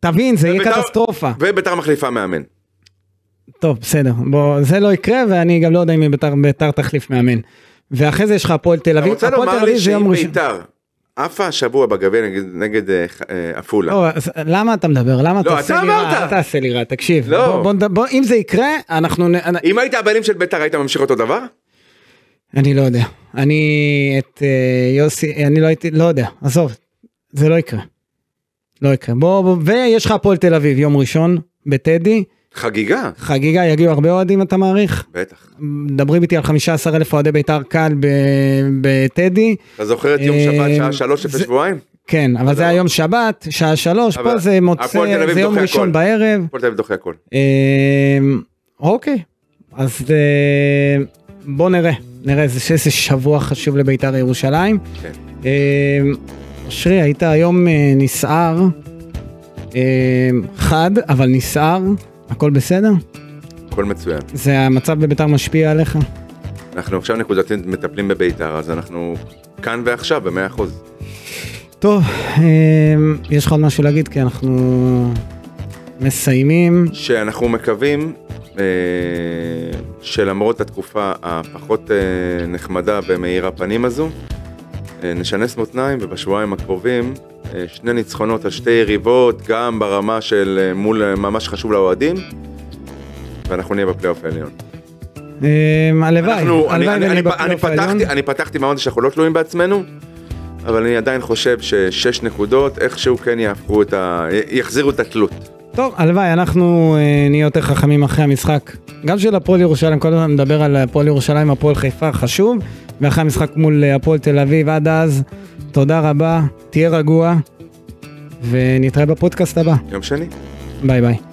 תבין, זה יהיה קטסטרופה. וביתר מחליפה מאמן. טוב, בסדר. בוא, זה לא יקרה, ואני גם לא יודע אם ביתר תחליף מאמן. ואחרי זה יש לך הפועל תל אביב. אתה רוצה לומר לי שאם ביתר עפה השבוע בגביע נגד, נגד אה, אה, עפולה. לא, למה אתה מדבר? למה לא, אתה אמרת. אל תעשה לי רע, תקשיב. לא. בוא, בוא, בוא, אם זה יקרה, אנחנו... אם היית הבעלים של ביתר היית ממשיך אותו דבר? אני לא יודע. אני את אה, יוסי, אני לא הייתי, לא יודע, עזוב, זה לא יקרה. לא יקרה. בוא, בוא ויש לך הפועל תל אביב, יום ראשון, בטדי. חגיגה. חגיגה, יגיעו הרבה אוהדים אתה מעריך? בטח. מדברים איתי על 15 אלף אוהדי בית"ר קל בטדי. אתה זוכר את יום אה, כן, לא- שבת שעה שלוש לפני שבועיים? כן, אבל זה היום שבת, שעה שלוש, פה זה מוצא, זה יום ראשון בערב. הפועל תל אביב דוחה הכל. אה, אוקיי, אז בוא נראה. נראה, איזה איזה שבוע חשוב לביתר ירושלים. כן. אשרי, אמ, היית היום אה, נסער, אמ, חד, אבל נסער, הכל בסדר? הכל מצוין. זה המצב בביתר משפיע עליך? אנחנו עכשיו נקודתית מטפלים בביתר, אז אנחנו כאן ועכשיו במאה אחוז. טוב, אמ, יש לך עוד משהו להגיד? כי אנחנו מסיימים. שאנחנו מקווים אה, שלמרות התקופה הפחות אה, נחמדה במאיר הפנים הזו, אה, נשנס מותניים ובשבועיים הקרובים שני ניצחונות על שתי יריבות, גם ברמה של מול ממש חשוב לאוהדים, ואנחנו נהיה בפלייאוף העליון. אמ, הלוואי, הלוואי ונהיה בפלייאוף העליון. אני פתחתי מאוד שאנחנו לא תלויים בעצמנו, אבל אני עדיין חושב ששש נקודות איכשהו כן יהפכו את ה... יחזירו את התלות. טוב, הלוואי, אנחנו אה, נהיה יותר חכמים אחרי המשחק. גם של הפועל ירושלים, כל הזמן נדבר על הפועל ירושלים, הפועל חיפה, חשוב. ואחרי המשחק מול אה, הפועל תל אביב, עד אז, תודה רבה, תהיה רגוע, ונתראה בפודקאסט הבא. יום שני. ביי ביי.